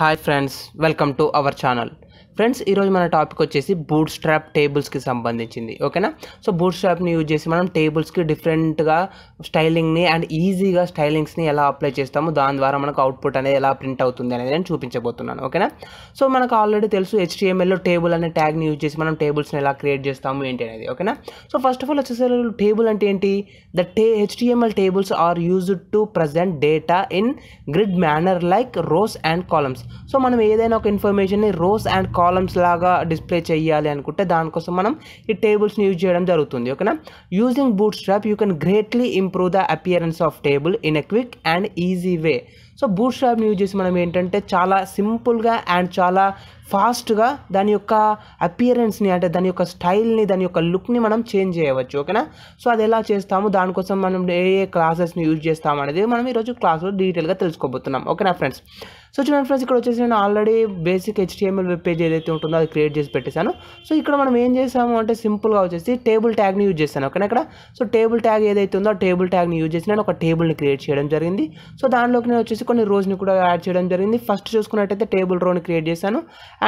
Hi friends, welcome to our channel. Friends ఈరోజు మన topic వచ్చేసి బూట్ స్ట్రాప్ టేబుల్స్కి సంబంధించింది ఓకేనా సో బూట్ స్ట్రాప్ని యూజ్ చేసి మనం టేబుల్స్కి డిఫరెంట్గా స్టైలింగ్ని అండ్ ఈజీగా స్టైలింగ్స్ని ఎలా అప్లై చేస్తామో దాని ద్వారా మనకు అవుట్పుట్ అనేది ఎలా ప్రింట్ అవుతుంది అనేది నేను చూపించబోతున్నాను ఓకేనా సో మనకు ఆల్రెడీ తెలుసు హెచ్డిఎంఎల్లో టేబుల్ అనే ట్యాగ్ని యూజ్ చేసి మనం టేబుల్స్ని ఎలా క్రియేట్ చేస్తాము ఏంటి అనేది ఓకేనా సో ఫస్ట్ ఆఫ్ ఆల్ వచ్చేసరి టేబుల్ అంటే ఏంటి ద టే HTML tables are used to present data in grid manner like rows and columns so మనం ఏదైనా ఒక ఇన్ఫర్మేషన్ని రోస్ అండ్ కాలమ్స్ కాలమ్స్ లాగా డిస్ప్లే చేయాలి అనుకుంటే దానికోసం మనం ఈ టేబుల్స్ని యూజ్ చేయడం జరుగుతుంది ఓకేనా using Bootstrap you can greatly improve the appearance of table in a quick and easy way so బూట్ స్ట్రాప్ని యూజ్ చేసి మనం ఏంటంటే చాలా సింపుల్గా అండ్ చాలా ఫాస్ట్గా దాని యొక్క అపియరెన్స్ని అంటే దాని యొక్క స్టైల్ని దాని యొక్క లుక్ని మనం చేంజ్ చేయవచ్చు ఓకేనా సో అది ఎలా చేస్తాము దానికోసం మనం ఏ ఏ క్లాసెస్ని యూజ్ చేస్తాం అనేది మనం ఈరోజు క్లాస్లో డీటెయిల్గా తెలుసుకోబోతున్నాం ఓకేనా ఫ్రెండ్స్ సో చూడండి ఫ్రెండ్స్ ఇక్కడ వచ్చేసి నేను already basic HTML web page ఏదైతే ఉంటుందో అది క్రియేట్ చేసి పెట్టేశాను సో ఇక్కడ మనం ఏం చేసాము అంటే సింపుల్గా వచ్చేసి టేబుల్ ట్యాగ్ని యూజ్ చేశాను ఓకేనా ఇక్కడ సో టేబుల్ ట్యాగ్ ఏదైతే ఉందో టేబుల్ ట్యాగ్ని యూజ్ చేసి నేను ఒక టేబుల్ని క్రియేట్ చేయడం జరిగింది సో దానిలోకి నేను వచ్చేసి కొన్ని రోజుని కూడా యాడ్ చేయడం జరిగింది ఫస్ట్ చూసుకున్నట్టయితే టేబుల్ రోని క్రియేట్ చేశాను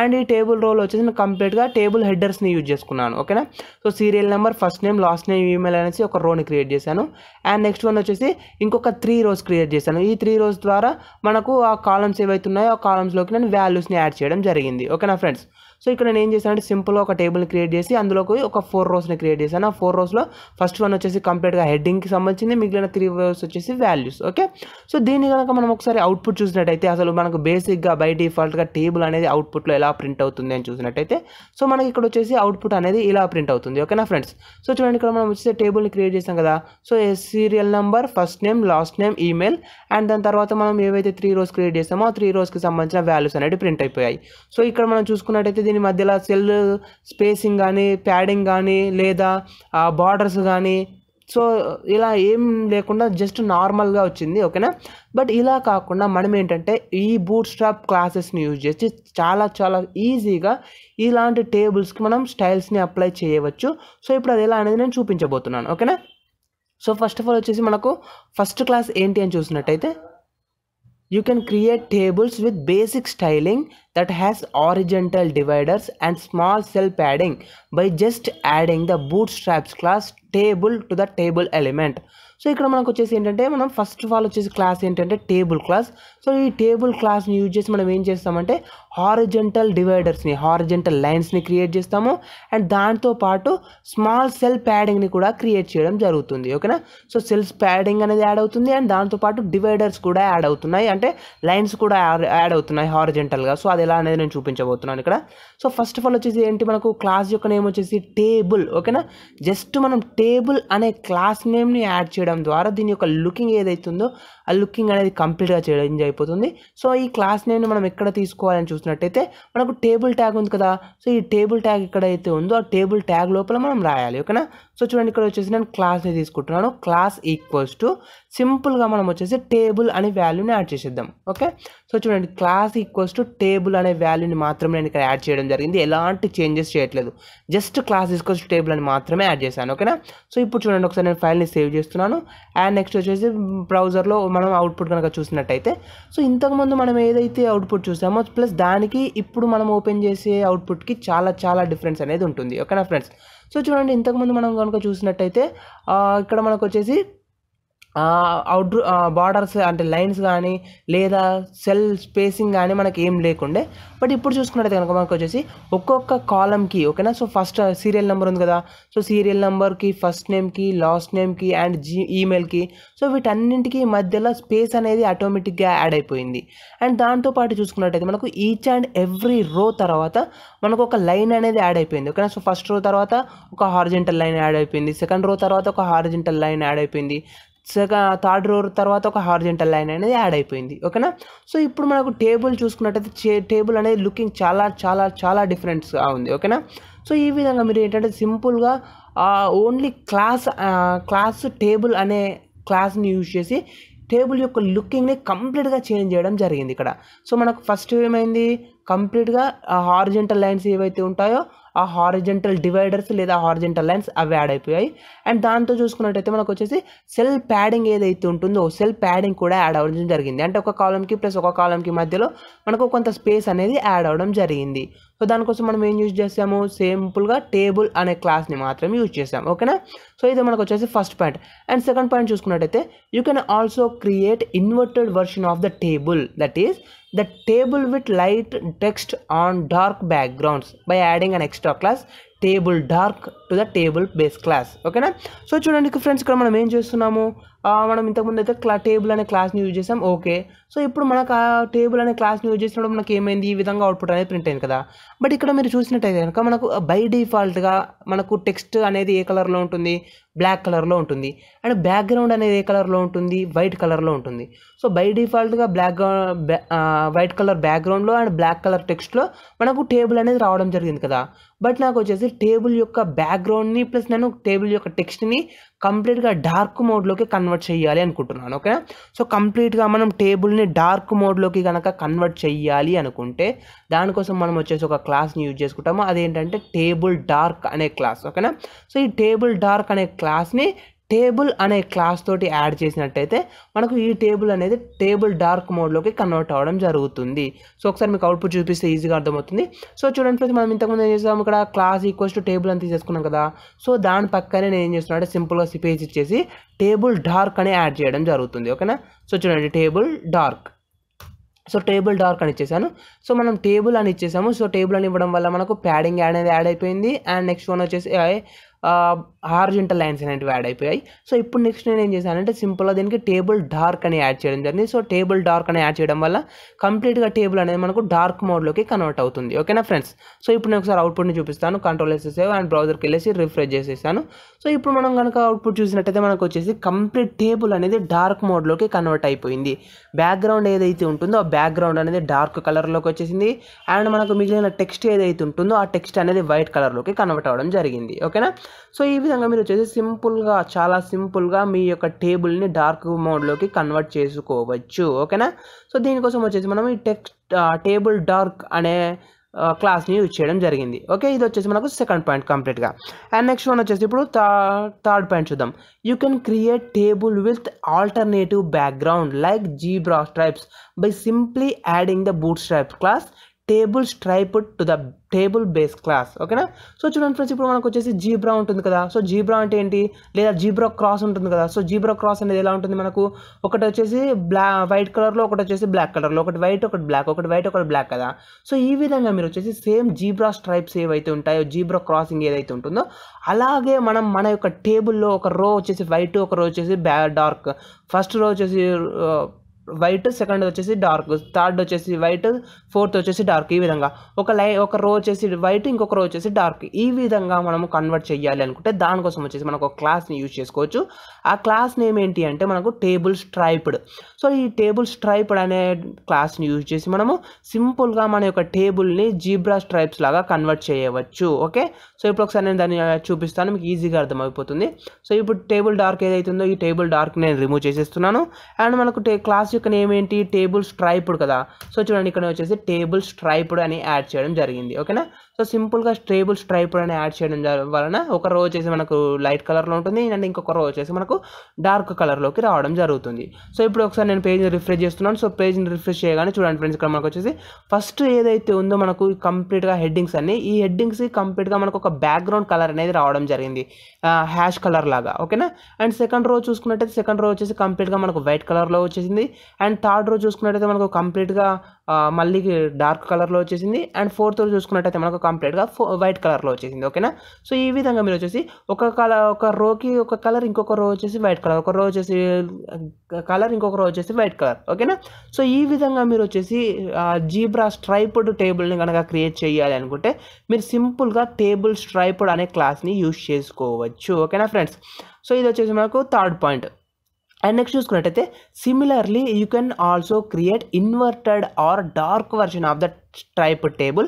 అండ్ ఈ టేబుల్ రోల్ వచ్చేసి నేను కంప్లీట్గా టేబుల్ హెడ్డర్స్ని యూజ్ చేసుకున్నాను ఓకేనా so serial number first name last name email అనేసి ఒక రోని క్రియేట్ చేశాను అండ్ నెక్స్ట్ వన్ వచ్చేసి ఇంకొక త్రీ రోస్ క్రియేట్ చేశాను ఈ త్రీ రోస్ ద్వారా మనకు ఆ కాలమ్స్ ఏవైతే ఉన్నాయో ఆ కాలమ్స్లోకి నేను వాల్యూస్ని యాడ్ చేయడం జరిగింది ఓకేనా ఫ్రెండ్స్ సో ఇక్కడ నేను ఏం చేశానంటే సింపుల్గా ఒక టేబుల్ క్రియేట్ చేసి అందులోకి ఒక ఫోర్ రోస్ని క్రియేట్ చేశాను ఆ ఫోర్ రోస్లో ఫస్ట్ వన్ వచ్చేసి కంప్లీట్గా హెడ్డింగ్కి సంబంధించింది మిగిలిన త్రీ రోస్ వచ్చేసి వాల్యూస్ ఓకే సో దీన్ని కనుక మనం ఒకసారి అవుట్పుట్ చూసినట్టయితే అసలు మనకు బేసిక్గా బై డిఫాల్ట్గా టేబుల్ అనేది అవుట్పుట్లో ఎలా ప్రింట్ అవుతుంది అని చూసినట్టయితే సో మనకి ఇక్కడ వచ్చేసి అవుట్పుట్ అనేది ఇలా ప్రింట్ అవుతుంది ఓకేనా ఫ్రెండ్స్ సో చూడండి ఇక్కడ మనం వచ్చేసి టేబుల్ని క్రియేట్ చేసాం కదా so serial number first name last name email and దాని తర్వాత మనం ఏవైతే త్రీ రోస్ క్రియేట్ చేస్తామో ఆ త్రీ రోస్కి సంబంధించిన వాల్యూస్ అనేది ప్రింట్ అయిపోయాయి సో ఇక్కడ మనం చూసుకున్నట్టయితే దీని మధ్యలో సెల్ స్పేసింగ్ కానీ ప్యాడింగ్ కానీ లేదా బార్డర్స్ కానీ సో ఇలా ఏం లేకుండా జస్ట్ నార్మల్గా వచ్చింది ఓకేనా బట్ ఇలా కాకుండా మనం ఏంటంటే ఈ బూట్ స్ట్రాప్ క్లాసెస్ని యూజ్ చేసి చాలా చాలా ఈజీగా ఇలాంటి టేబుల్స్కి మనం స్టైల్స్ని అప్లై చేయవచ్చు సో ఇప్పుడు అది ఎలా అనేది నేను చూపించబోతున్నాను ఓకేనా సో ఫస్ట్ ఆఫ్ ఆల్ వచ్చేసి మనకు ఫస్ట్ క్లాస్ ఏంటి అని చూసినట్టయితే You can create tables with basic styling that has horizontal dividers and small cell padding by just adding the bootstraps class table to the table element so ఇక్కడ మనకు వచ్చేసి ఏంటంటే మనం ఫస్ట్ ఆఫ్ ఆల్ వచ్చేసి class ఏంటంటే table class so ఈ table క్లాస్ని use చేసి మనం ఏం చేస్తామంటే హారిజెంటల్ డివైడర్స్ని హారిజెంటల్ లైన్స్ని క్రియేట్ చేస్తాము అండ్ దాంతోపాటు స్మాల్ సెల్ ప్యాడింగ్ని కూడా క్రియేట్ చేయడం జరుగుతుంది ఓకేనా సో సెల్స్ ప్యాడింగ్ అనేది యాడ్ అవుతుంది అండ్ దాంతోపాటు డివైడర్స్ కూడా యాడ్ అవుతున్నాయి అంటే లైన్స్ కూడా యాడ్ అవుతున్నాయి హారిజెంటల్గా సో అది ఎలా అనేది నేను చూపించబోతున్నాను ఇక్కడ సో ఫస్ట్ ఆఫ్ ఆల్ వచ్చేసి ఏంటి మనకు క్లాస్ యొక్క నేమ్ వచ్చేసి టేబుల్ ఓకేనా జస్ట్ మనం టేబుల్ అనే క్లాస్ నేమ్ని యాడ్ చేయడం ద్వారా దీని యొక్క లుకింగ్ ఏదైతుందో ఆ లుకింగ్ అనేది కంప్లీట్గా చేయడం అయిపోతుంది సో ఈ క్లాస్ నేమ్ని మనం ఎక్కడ తీసుకోవాలని చూస్తే చూసినట్టయితే మనకు టేబుల్ ట్యాగ్ ఉంది కదా సో ఈ టేబుల్ ట్యాగ్ ఎక్కడైతే ఉందో ఆ టేబుల్ ట్యాగ్ లోపల మనం రాయాలి ఓకేనా సో చూడండి ఇక్కడ వచ్చేసి నేను క్లాస్ని తీసుకుంటున్నాను క్లాస్ ఈక్వల్స్ టు సింపుల్గా మనం వచ్చేసి టేబుల్ అనే వాల్యూని యాడ్ చేసేద్దాం ఓకే సో చూడండి క్లాస్ ఈక్వల్స్ టు టేబుల్ అనే వాల్యూని మాత్రమే నేను ఇక్కడ యాడ్ చేయడం జరిగింది ఎలాంటి చేంజెస్ చేయట్లేదు just class equals to table అని మాత్రమే యాడ్ చేశాను ఓకేనా సో ఇప్పుడు చూడండి ఒకసారి నేను ఫైల్ని సేవ్ చేస్తున్నాను అండ్ నెక్స్ట్ వచ్చేసి బ్రౌజర్లో మనం అవుట్పుట్ కనుక చూసినట్టయితే సో ఇంతకుముందు మనం ఏదైతే అవుట్పుట్ చూసామో ప్లస్ దానికి ఇప్పుడు మనం ఓపెన్ చేసే అవుట్పుట్కి చాలా చాలా డిఫరెన్స్ అనేది ఉంటుంది ఓకేనా ఫ్రెండ్స్ సో చూడండి ఇంతకుముందు మనం కనుక చూసినట్టయితే ఇక్కడ మనకు వచ్చేసి అవుట్ బార్డర్స్ అంటే లైన్స్ కానీ లేదా సెల్ స్పేసింగ్ కానీ మనకి ఏం లేకుండే బట్ ఇప్పుడు చూసుకున్నట్టు కనుక మనకు వచ్చేసి ఒక్కొక్క కాలంకి ఓకేనా సో ఫస్ట్ సీరియల్ నెంబర్ ఉంది కదా సో సీరియల్ నెంబర్కి ఫస్ట్ నేమ్కి లాస్ట్ నేమ్కి అండ్ జీ ఈమెయిల్కి సో వీటన్నింటికి మధ్యలో స్పేస్ అనేది ఆటోమేటిక్గా యాడ్ అయిపోయింది అండ్ దాంతోపాటు చూసుకున్నట్టయితే మనకు ఈచ్ అండ్ ఎవ్రీ రో తర్వాత మనకు ఒక లైన్ అనేది యాడ్ అయిపోయింది ఓకేనా సో ఫస్ట్ రో తర్వాత ఒక హార్జెంటల్ లైన్ యాడ్ అయిపోయింది సెకండ్ రో తర్వాత ఒక హార్జెంటల్ లైన్ యాడ్ అయిపోయింది సెకండ్ థర్డ్ రోర్ తర్వాత ఒక హార్జెంటల్ లైన్ అనేది యాడ్ అయిపోయింది ఓకేనా సో ఇప్పుడు మనకు టేబుల్ చూసుకున్నట్టయితే టేబుల్ అనేది లుకింగ్ చాలా చాలా చాలా డిఫరెంట్స్గా ఉంది ఓకేనా సో ఈ విధంగా మీరు ఏంటంటే సింపుల్గా ఓన్లీ క్లాస్ క్లాస్ టేబుల్ అనే క్లాస్ని యూజ్ చేసి టేబుల్ యొక్క లుకింగ్ని కంప్లీట్గా చేంజ్ చేయడం జరిగింది ఇక్కడ సో మనకు ఫస్ట్ ఏమైంది కంప్లీట్గా హార్జెంటల్ లైన్స్ ఏవైతే ఉంటాయో ఆ హారిజెంటల్ డివైడర్స్ లేదా హారిజెంటల్ లైన్స్ అవి యాడ్ అయిపోయాయి అండ్ దాంతో చూసుకున్నట్టయితే మనకు వచ్చేసి సెల్ ప్యాడింగ్ ఏదైతే ఉంటుందో సెల్ ప్యాడింగ్ కూడా యాడ్ అవ్వడం జరిగింది అంటే ఒక కాలంకి ప్లస్ ఒక కాలంకి మధ్యలో మనకు కొంత స్పేస్ అనేది యాడ్ అవ్వడం జరిగింది సో దానికోసం మనం ఏం యూజ్ చేసాము సింపుల్గా టేబుల్ అనే క్లాస్ని మాత్రం యూజ్ చేసాం ఓకేనా సో ఇది మనకు వచ్చేసి first point and second point చూసుకున్నట్టయితే you can also create inverted version of the table that is the table with light text on dark backgrounds by adding an extra class table dark to the table base class ఓకేనా so చూడండి friends ఇక్కడ మనం ఏం చేస్తున్నాము మనం ఇంతకుముందు అయితే క్లా టేబుల్ అనే క్లాస్ని యూజ్ చేసాం ఓకే సో ఇప్పుడు మనకు ఆ టేబుల్ అనే క్లాస్ని యూజ్ చేసినప్పుడు మనకి ఏమైంది ఈ విధంగా అవుట్పుట్ అనేది ప్రింట్ అయింది కదా బట్ ఇక్కడ మీరు చూసినట్టయితే కనుక మనకు బై డిఫాల్ట్గా మనకు టెక్స్ట్ అనేది ఏ కలర్లో ఉంటుంది బ్లాక్ కలర్లో ఉంటుంది అండ్ బ్యాక్గ్రౌండ్ అనేది ఏ కలర్లో ఉంటుంది వైట్ కలర్లో ఉంటుంది సో బై డిఫాల్ట్గా బ్లాక్ వైట్ కలర్ బ్యాక్గ్రౌండ్లో అండ్ బ్లాక్ కలర్ టెక్స్ట్లో మనకు టేబుల్ అనేది రావడం జరిగింది కదా బట్ నాకు వచ్చేసి టేబుల్ యొక్క బ్యాక్ బ్యాక్గ్రౌండ్ని ప్లస్ నేను టేబుల్ యొక్క టెక్స్ట్ని కంప్లీట్గా డార్క్ మోడ్లోకి కన్వర్ట్ చేయాలి అనుకుంటున్నాను ఓకే సో కంప్లీట్గా మనం టేబుల్ని డార్క్ మోడ్లోకి కనుక కన్వర్ట్ చేయాలి అనుకుంటే దానికోసం మనం వచ్చేసి ఒక క్లాస్ని యూజ్ చేసుకుంటాము అదేంటంటే టేబుల్ డార్క్ అనే క్లాస్ ఓకేనా సో ఈ టేబుల్ డార్క్ అనే క్లాస్ని టేబుల్ అనే క్లాస్ తోటి యాడ్ చేసినట్టయితే మనకు ఈ టేబుల్ అనేది టేబుల్ డార్క్ మోడ్లోకి కన్వర్ట్ అవ్వడం జరుగుతుంది సో ఒకసారి మీకు అవుట్పుట్ చూపిస్తే ఈజీగా అర్థమవుతుంది సో చూడండి ఫ్రెండ్స్ మనం ఇంతకుముందు ఏం చేస్తాం ఇక్కడ క్లాస్ ఈక్వల్స్ టు టేబుల్ అని తీసేసుకున్నాం కదా సో దాని పక్కనే నేను ఏం చేస్తున్నా అంటే సింపుల్గా సిపేజ్ ఇచ్చేసి టేబుల్ డార్క్ అని యాడ్ చేయడం జరుగుతుంది ఓకేనా సో చూడండి table dark so table dark అని ఇచ్చేసాను సో మనం టేబుల్ అని ఇచ్చేసాము సో టేబుల్ అని ఇవ్వడం వల్ల మనకు ప్యాడింగ్ అనేది యాడ్ అయిపోయింది అండ్ నెక్స్ట్ వన్ వచ్చేసి హార్జెంటల్ లైన్స్ అనేవి యాడ్ అయిపోయాయి సో ఇప్పుడు నెక్స్ట్ నేను ఏం చేశానంటే సింపుల్గా దీనికి టేబుల్ డార్క్ అని యాడ్ చేయడం జరిగింది సో టేబుల్ డార్క్ అని యాడ్ చేయడం వల్ల కంప్లీట్గా టేబుల్ అనేది మనకు డార్క్ మోడ్లోకి కన్వర్ట్ అవుతుంది ఓకేనా ఫ్రెండ్స్ సో ఇప్పుడు నేను ఒకసారి అవుట్పుట్ని చూపిస్తాను కంట్రోల్ వేసేసావు అండ్ బ్రౌజర్కి వెళ్ళేసి రిఫ్రెష్ చేసేసాను సో ఇప్పుడు మనం కనుక అవుట్పుట్ చూసినట్టయితే మనకు వచ్చేసి కంప్లీట్ టేబుల్ అనేది డార్క్ మోడ్లోకి కన్వర్ట్ అయిపోయింది బ్యాక్గ్రౌండ్ ఏదైతే ఉంటుందో ఆ బ్యాక్గ్రౌండ్ అనేది డార్క్ కలర్లోకి వచ్చేసింది అండ్ మనకు మిగిలిన టెక్స్ట్ ఏదైతే ఉంటుందో ఆ టెక్స్ట్ అనేది వైట్ కలర్లోకి కన్వర్ట్ అవ్వడం జరిగింది ఓకేనా సో ఈ విధంగా మీరు వచ్చేసి సింపుల్గా చాలా సింపుల్గా మీ యొక్క టేబుల్ని డార్క్ మోడ్లోకి కన్వర్ట్ చేసుకోవచ్చు ఓకేనా సో దీనికోసం వచ్చేసి మనం ఈ టెక్స్ట్ టేబుల్ డార్క్ అనే క్లాస్ని యూజ్ చేయడం జరిగింది ఓకే ఇది వచ్చేసి మనకు సెకండ్ పాయింట్ కంప్లీట్గా అండ్ నెక్స్ట్ వన్ వచ్చేసి ఇప్పుడు థర్డ్ పాయింట్ చూద్దాం you can create table with alternative background like zebra stripes by simply adding the bootstrap class table striped to the table base class ఓకేనా so చూడండి friends ఇప్పుడు మనకు వచ్చేసి zebra ఉంటుంది కదా సో జీబ్రా అంటే ఏంటి లేదా జీబ్రా క్రాస్ ఉంటుంది కదా సో జీబ్రా క్రాస్ అనేది ఎలా ఉంటుంది మనకు ఒకటి వచ్చేసి బ్లా వైట్ కలర్లో ఒకటి వచ్చేసి బ్లాక్ కలర్లో ఒకటి వైట్ ఒకటి బ్లాక్ ఒకటి వైట్ ఒకటి బ్లాక్ కదా సో ఈ విధంగా మీరు వచ్చేసి సేమ్ జీబ్రా స్ట్రైప్స్ ఏవైతే ఉంటాయో జీబ్రా క్రాసింగ్ ఏదైతే ఉంటుందో అలాగే మనం మన యొక్క టేబుల్లో ఒక రో వచ్చేసి వైట్ ఒక రో వచ్చేసి బ్యా డార్క్ ఫస్ట్ రో వచ్చేసి వైట్ సెకండ్ వచ్చేసి డార్క్ థర్డ్ వచ్చేసి వైట్ ఫోర్త్ వచ్చేసి డార్క్ ఈ విధంగా ఒక లై ఒక రో వచ్చేసి వైట్ ఇంకొక రో వచ్చేసి డార్క్ ఈ విధంగా మనము కన్వర్ట్ చేయాలి అనుకుంటే దానికోసం వచ్చేసి మనకు ఒక క్లాస్ని యూజ్ చేసుకోవచ్చు ఆ క్లాస్ నేమ్ ఏంటి అంటే మనకు టేబుల్ స్ట్రైప్డ్ సో ఈ టేబుల్ స్ట్రైప్డ్ అనే క్లాస్ని యూజ్ చేసి మనము సింపుల్గా మన యొక్క టేబుల్ని జీబ్రా స్ట్రైప్స్ లాగా కన్వర్ట్ చేయవచ్చు ఓకే సో ఇప్పుడు ఒకసారి నేను దాన్ని చూపిస్తాను మీకు ఈజీగా అర్థమైపోతుంది సో ఇప్పుడు టేబుల్ డార్క్ ఏదైతుందో ఈ టేబుల్ డార్క్ నేను రిమూవ్ చేసేస్తున్నాను అండ్ మనకు క్లాస్ యొక్క నేమ్ ఏంటి టేబుల్ స్ట్రైప్డ్ కదా సో చూడండి ఇక్కడ వచ్చేసి టేబుల్ స్ట్రైప్డ్ అని యాడ్ చేయడం జరిగింది ఓకేనా సో సింపుల్గా స్టేబుల్ స్ట్రైపుడ్ అని యాడ్ చేయడం వలన ఒక రో వచ్చేసి మనకు లైట్ కలర్లో ఉంటుంది అండ్ ఇంకొక రో వచ్చేసి మనకు డార్క్ కలర్లోకి రావడం జరుగుతుంది సో ఇప్పుడు ఒకసారి నేను పేజ్ని రిఫ్రెష్ చేస్తున్నాను సో పేజ్ని రిఫ్రెష్ చేయగానే చూడండి ఫ్రెండ్స్ ఇక్కడ మనకు వచ్చేసి ఫస్ట్ ఏదైతే ఉందో మనకు కంప్లీట్గా హెడ్డింగ్స్ అన్ని ఈ హెడ్డింగ్స్ కంప్లీట్గా మనకు ఒక బ్యాక్గ్రౌండ్ కలర్ అనేది రావడం జరిగింది హ్యాష్ కలర్ లాగా ఓకేనా అండ్ సెకండ్ రో చూసుకున్నట్టయితే సెకండ్ రో వచ్చేసి కంప్లీట్గా మనకు వైట్ కలర్లో వచ్చేసింది అండ్ థర్డ్ రో చూసుకున్నట్టయితే మనకు కంప్లీట్గా మళ్ళీ డార్క్ కలర్లో వచ్చేసింది అండ్ ఫోర్త్ చూసుకున్నట్టయితే మనకు కంప్లీట్గా వైట్ కలర్లో వచ్చేసింది ఓకేనా సో ఈ విధంగా మీరు వచ్చేసి ఒక కలర్ ఒక రోకి ఒక కలర్ ఇంకొక రో వచ్చేసి వైట్ కలర్ ఒక రో వచ్చేసి కలర్ ఇంకొక రో వచ్చేసి వైట్ కలర్ ఓకేనా సో ఈ విధంగా మీరు వచ్చేసి జీబ్రా స్ట్రైప్డ్ టేబుల్ని కనుక క్రియేట్ చేయాలి అనుకుంటే మీరు సింపుల్గా టేబుల్ స్ట్రైప్డ్ అనే క్లాస్ని యూజ్ చేసుకోవచ్చు ఓకేనా ఫ్రెండ్స్ సో ఇది వచ్చేసి మనకు థర్డ్ పాయింట్ అండ్ నెక్స్ట్ చూసుకున్నట్టయితే similarly you can also create inverted or dark version of the type table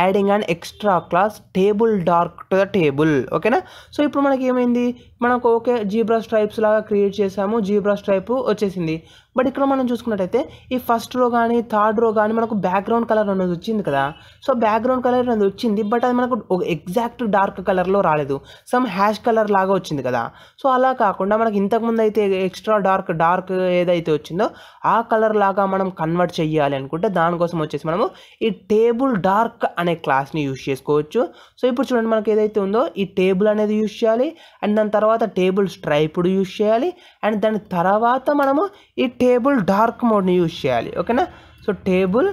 adding and extra class table dark to the table ఓకేనా so ఇప్పుడు మనకి ఏమైంది మనకు ఓకే జీబ్రా స్ట్రైప్స్ లాగా క్రియేట్ చేసాము zebra stripe వచ్చేసింది but ఇక్కడ మనం చూసుకున్నట్టయితే ఈ ఫస్ట్ రో కానీ థర్డ్ రో కానీ మనకు బ్యాక్గ్రౌండ్ కలర్ అనేది వచ్చింది కదా సో బ్యాక్గ్రౌండ్ కలర్ అనేది వచ్చింది బట్ అది మనకు ఎగ్జాక్ట్ డార్క్ కలర్లో రాలేదు సమ్ హ్యాష్ కలర్ లాగా వచ్చింది కదా సో అలా కాకుండా మనకి ఇంతకుముందు అయితే ఎక్స్ట్రా డార్క్ డార్క్ ఏదైతే వచ్చిందో ఆ కలర్ లాగా మనం కన్వర్ట్ చేయాలి అనుకుంటే దానికోసం వచ్చేసి మనము ఈ ఈ టేబుల్ డార్క్ అనే క్లాస్ని యూజ్ చేసుకోవచ్చు సో ఇప్పుడు చూడండి మనకి ఏదైతే ఉందో ఈ టేబుల్ అనేది యూజ్ చేయాలి అండ్ దాని తర్వాత టేబుల్ స్ట్రైప్డ్ యూజ్ చేయాలి అండ్ దాని తర్వాత మనము ఈ టేబుల్ డార్క్ మోడ్ని యూజ్ చేయాలి ఓకేనా సో టేబుల్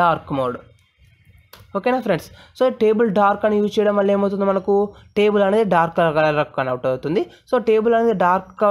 డార్క్ మోడ్ ఓకేనా ఫ్రెండ్స్ సో టేబుల్ డార్క్ అని యూజ్ చేయడం వల్ల ఏమవుతుంది మనకు టేబుల్ అనేది డార్క్ కలర్ కన్వర్ట్ అవుతుంది సో టేబుల్ అనేది డార్క్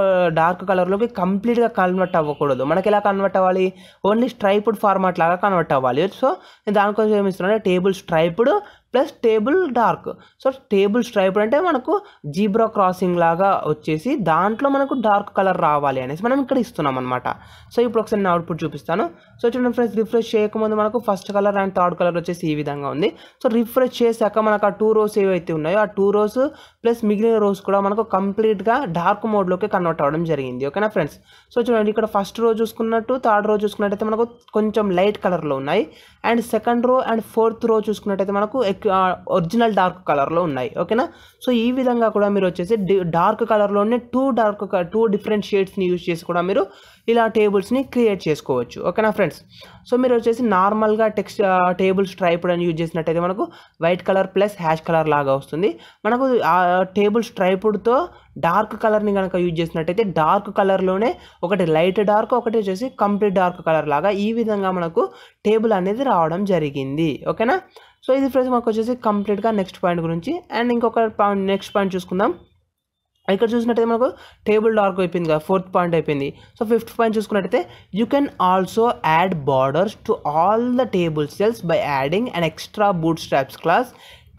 డార్క్ కలర్లోకి కంప్లీట్గా కన్వర్ట్ అవ్వకూడదు మనకి ఎలా కన్వర్ట్ అవ్వాలి ఓన్లీ స్ట్రైపుడ్ ఫార్మాట్ లాగా కన్వర్ట్ అవ్వాలి సో నేను దానికోసం ఏమి ఇస్తున్నాను table striped plus table dark so table stripe అంటే మనకు జీబ్రా క్రాసింగ్ లాగా వచ్చేసి దాంట్లో మనకు డార్క్ కలర్ రావాలి అనేసి మనం ఇక్కడ ఇస్తున్నాం అనమాట సో ఇప్పుడు ఒకసారి నేను అవుట్పుట్ చూపిస్తాను సో చూడండి ఫ్రెండ్స్ రిఫ్రెష్ చేయకముందు మనకు first colour and third colour వచ్చేసి ఈ విధంగా ఉంది సో రిఫ్రెష్ చేశాక మనకు ఆ టూ రోస్ ఏవైతే ఉన్నాయో ఆ టూ రోస్ ప్లస్ మిగిలిన రోస్ కూడా మనకు కంప్లీట్గా డార్క్ మోడ్లోకి కన్వర్ట్ అవ్వడం జరిగింది ఓకేనా ఫ్రెండ్స్ సో చూడండి ఇక్కడ ఫస్ట్ రో చూసుకున్నట్టు థర్డ్ రో చూసుకున్నట్టయితే మనకు కొంచెం లైట్ కలర్లో ఉన్నాయి and second row and fourth row చూసుకున్నట్టయితే మనకు ఒరిజినల్ డార్క్ కలర్లో ఉన్నాయి ఓకేనా సో ఈ విధంగా కూడా మీరు వచ్చేసి డార్క్ కలర్లోనే టూ డార్క్ టూ డిఫరెంట్ షేడ్స్ని యూజ్ చేసి కూడా మీరు ఇలా టేబుల్స్ని క్రియేట్ చేసుకోవచ్చు ఓకేనా ఫ్రెండ్స్ సో మీరు వచ్చేసి నార్మల్గా టెక్స్ట్ టేబుల్ స్ట్రైప్డ్ అని యూజ్ చేసినట్టయితే మనకు white colour plus hash colour లాగా వస్తుంది మనకు ఆ టేబుల్ ట్రైపుడ్తో డార్క్ కలర్ని కనుక యూజ్ చేసినట్టయితే డార్క్ కలర్లోనే ఒకటి లైట్ డార్క్ ఒకటి వచ్చేసి కంప్లీట్ డార్క్ కలర్ లాగా ఈ విధంగా మనకు టేబుల్ అనేది రావడం జరిగింది ఓకేనా సో ఇది ఫ్రెండ్స్ మనకు వచ్చేసి కంప్లీట్గా నెక్స్ట్ పాయింట్ గురించి అండ్ ఇంకొక పాయింట్ నెక్స్ట్ పాయింట్ చూసుకుందాం ఇక్కడ చూసినట్టయితే మనకు టేబుల్ డార్క్ అయిపోయింది కదా ఫోర్త్ పాయింట్ అయిపోయింది సో ఫిఫ్త్ పాయింట్ చూసుకున్నట్టయితే you can also add borders to all the table cells by adding and extra bootstrap class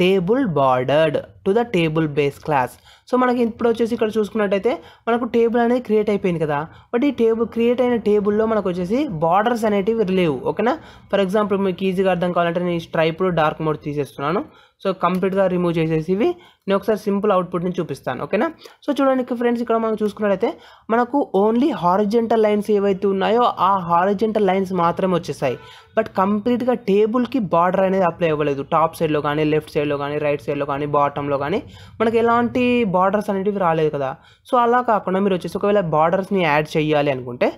table bordered to the table base class so మనకి ఇప్పుడు వచ్చేసి ఇక్కడ చూసుకున్నట్టయితే మనకు టేబుల్ అనేది create అయిపోయింది కదా బట్ ఈ టేబుల్ క్రియేట్ అయిన టేబుల్లో మనకు వచ్చేసి బార్డర్స్ అనేటివి లేవు ఓకేనా ఫర్ ఎగ్జాంపుల్ మీకు ఈజీగా అర్థం కావాలంటే నేను స్ట్రైప్లో డార్క్ మోడ్ తీసేస్తున్నాను సో కంప్లీట్గా రిమూవ్ చేసేసి ఇవి నేను ఒకసారి సింపుల్ అవుట్పుట్ని చూపిస్తాను ఓకేనా సో చూడడానికి ఫ్రెండ్స్ ఇక్కడ మనం చూసుకున్నట్లయితే మనకు ఓన్లీ హారిజెంటల్ లైన్స్ ఏవైతే ఉన్నాయో ఆ హారిజెంటల్ లైన్స్ మాత్రమే వచ్చేసాయి బట్ కంప్లీట్గా టేబుల్కి బార్డర్ అనేది అప్లై అవ్వలేదు టాప్ సైడ్లో కానీ లెఫ్ట్ సైడ్లో కానీ రైట్ సైడ్లో కానీ బాటంలో కానీ మనకు ఎలాంటి బార్డర్స్ అనేటివి రాలేదు కదా సో అలా కాకుండా మీరు వచ్చేసి ఒకవేళ బార్డర్స్ని యాడ్ చేయాలి అనుకుంటే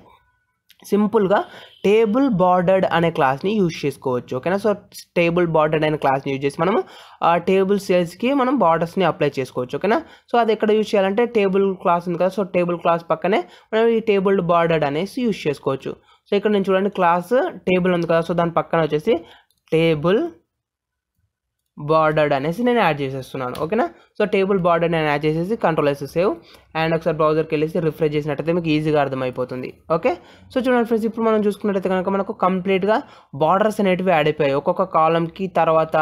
సింపుల్గా టేబుల్ బార్డర్డ్ అనే క్లాస్ని యూజ్ చేసుకోవచ్చు ఓకేనా సో టేబుల్ బార్డర్డ్ అనే క్లాస్ని యూజ్ చేసి మనము ఆ టేబుల్ సేల్స్కి మనం బార్డర్స్ని అప్లై చేసుకోవచ్చు ఓకేనా సో అది ఎక్కడ యూజ్ చేయాలంటే టేబుల్ క్లాస్ ఉంది కదా సో టేబుల్ క్లాస్ పక్కనే మనం ఈ టేబుల్ బార్డర్డ్ అనేసి యూజ్ చేసుకోవచ్చు సో ఇక్కడ నేను చూడండి క్లాస్ టేబుల్ ఉంది కదా సో దాని పక్కన వచ్చేసి టేబుల్ బార్డర్డ్ అనేసి నేను యాడ్ చేసేస్తున్నాను ఓకేనా సో టేబుల్ బార్డర్ నేను యాడ్ చేసేసి కంట్రోల్ వేసి సేవ్ అండ్ ఒకసారి బ్రౌజర్కి వెళ్ళేసి రిఫ్రెష్ చేసినట్టయితే మీకు ఈజీగా అర్థమైపోతుంది ఓకే సో చూడండి ఫ్రెండ్స్ ఇప్పుడు మనం చూసుకున్నట్టయితే కనుక మనకు కంప్లీట్గా బార్డర్స్ అనేటివి యాడ్ అయిపోయాయి ఒక్కొక్క కాలంకి తర్వాత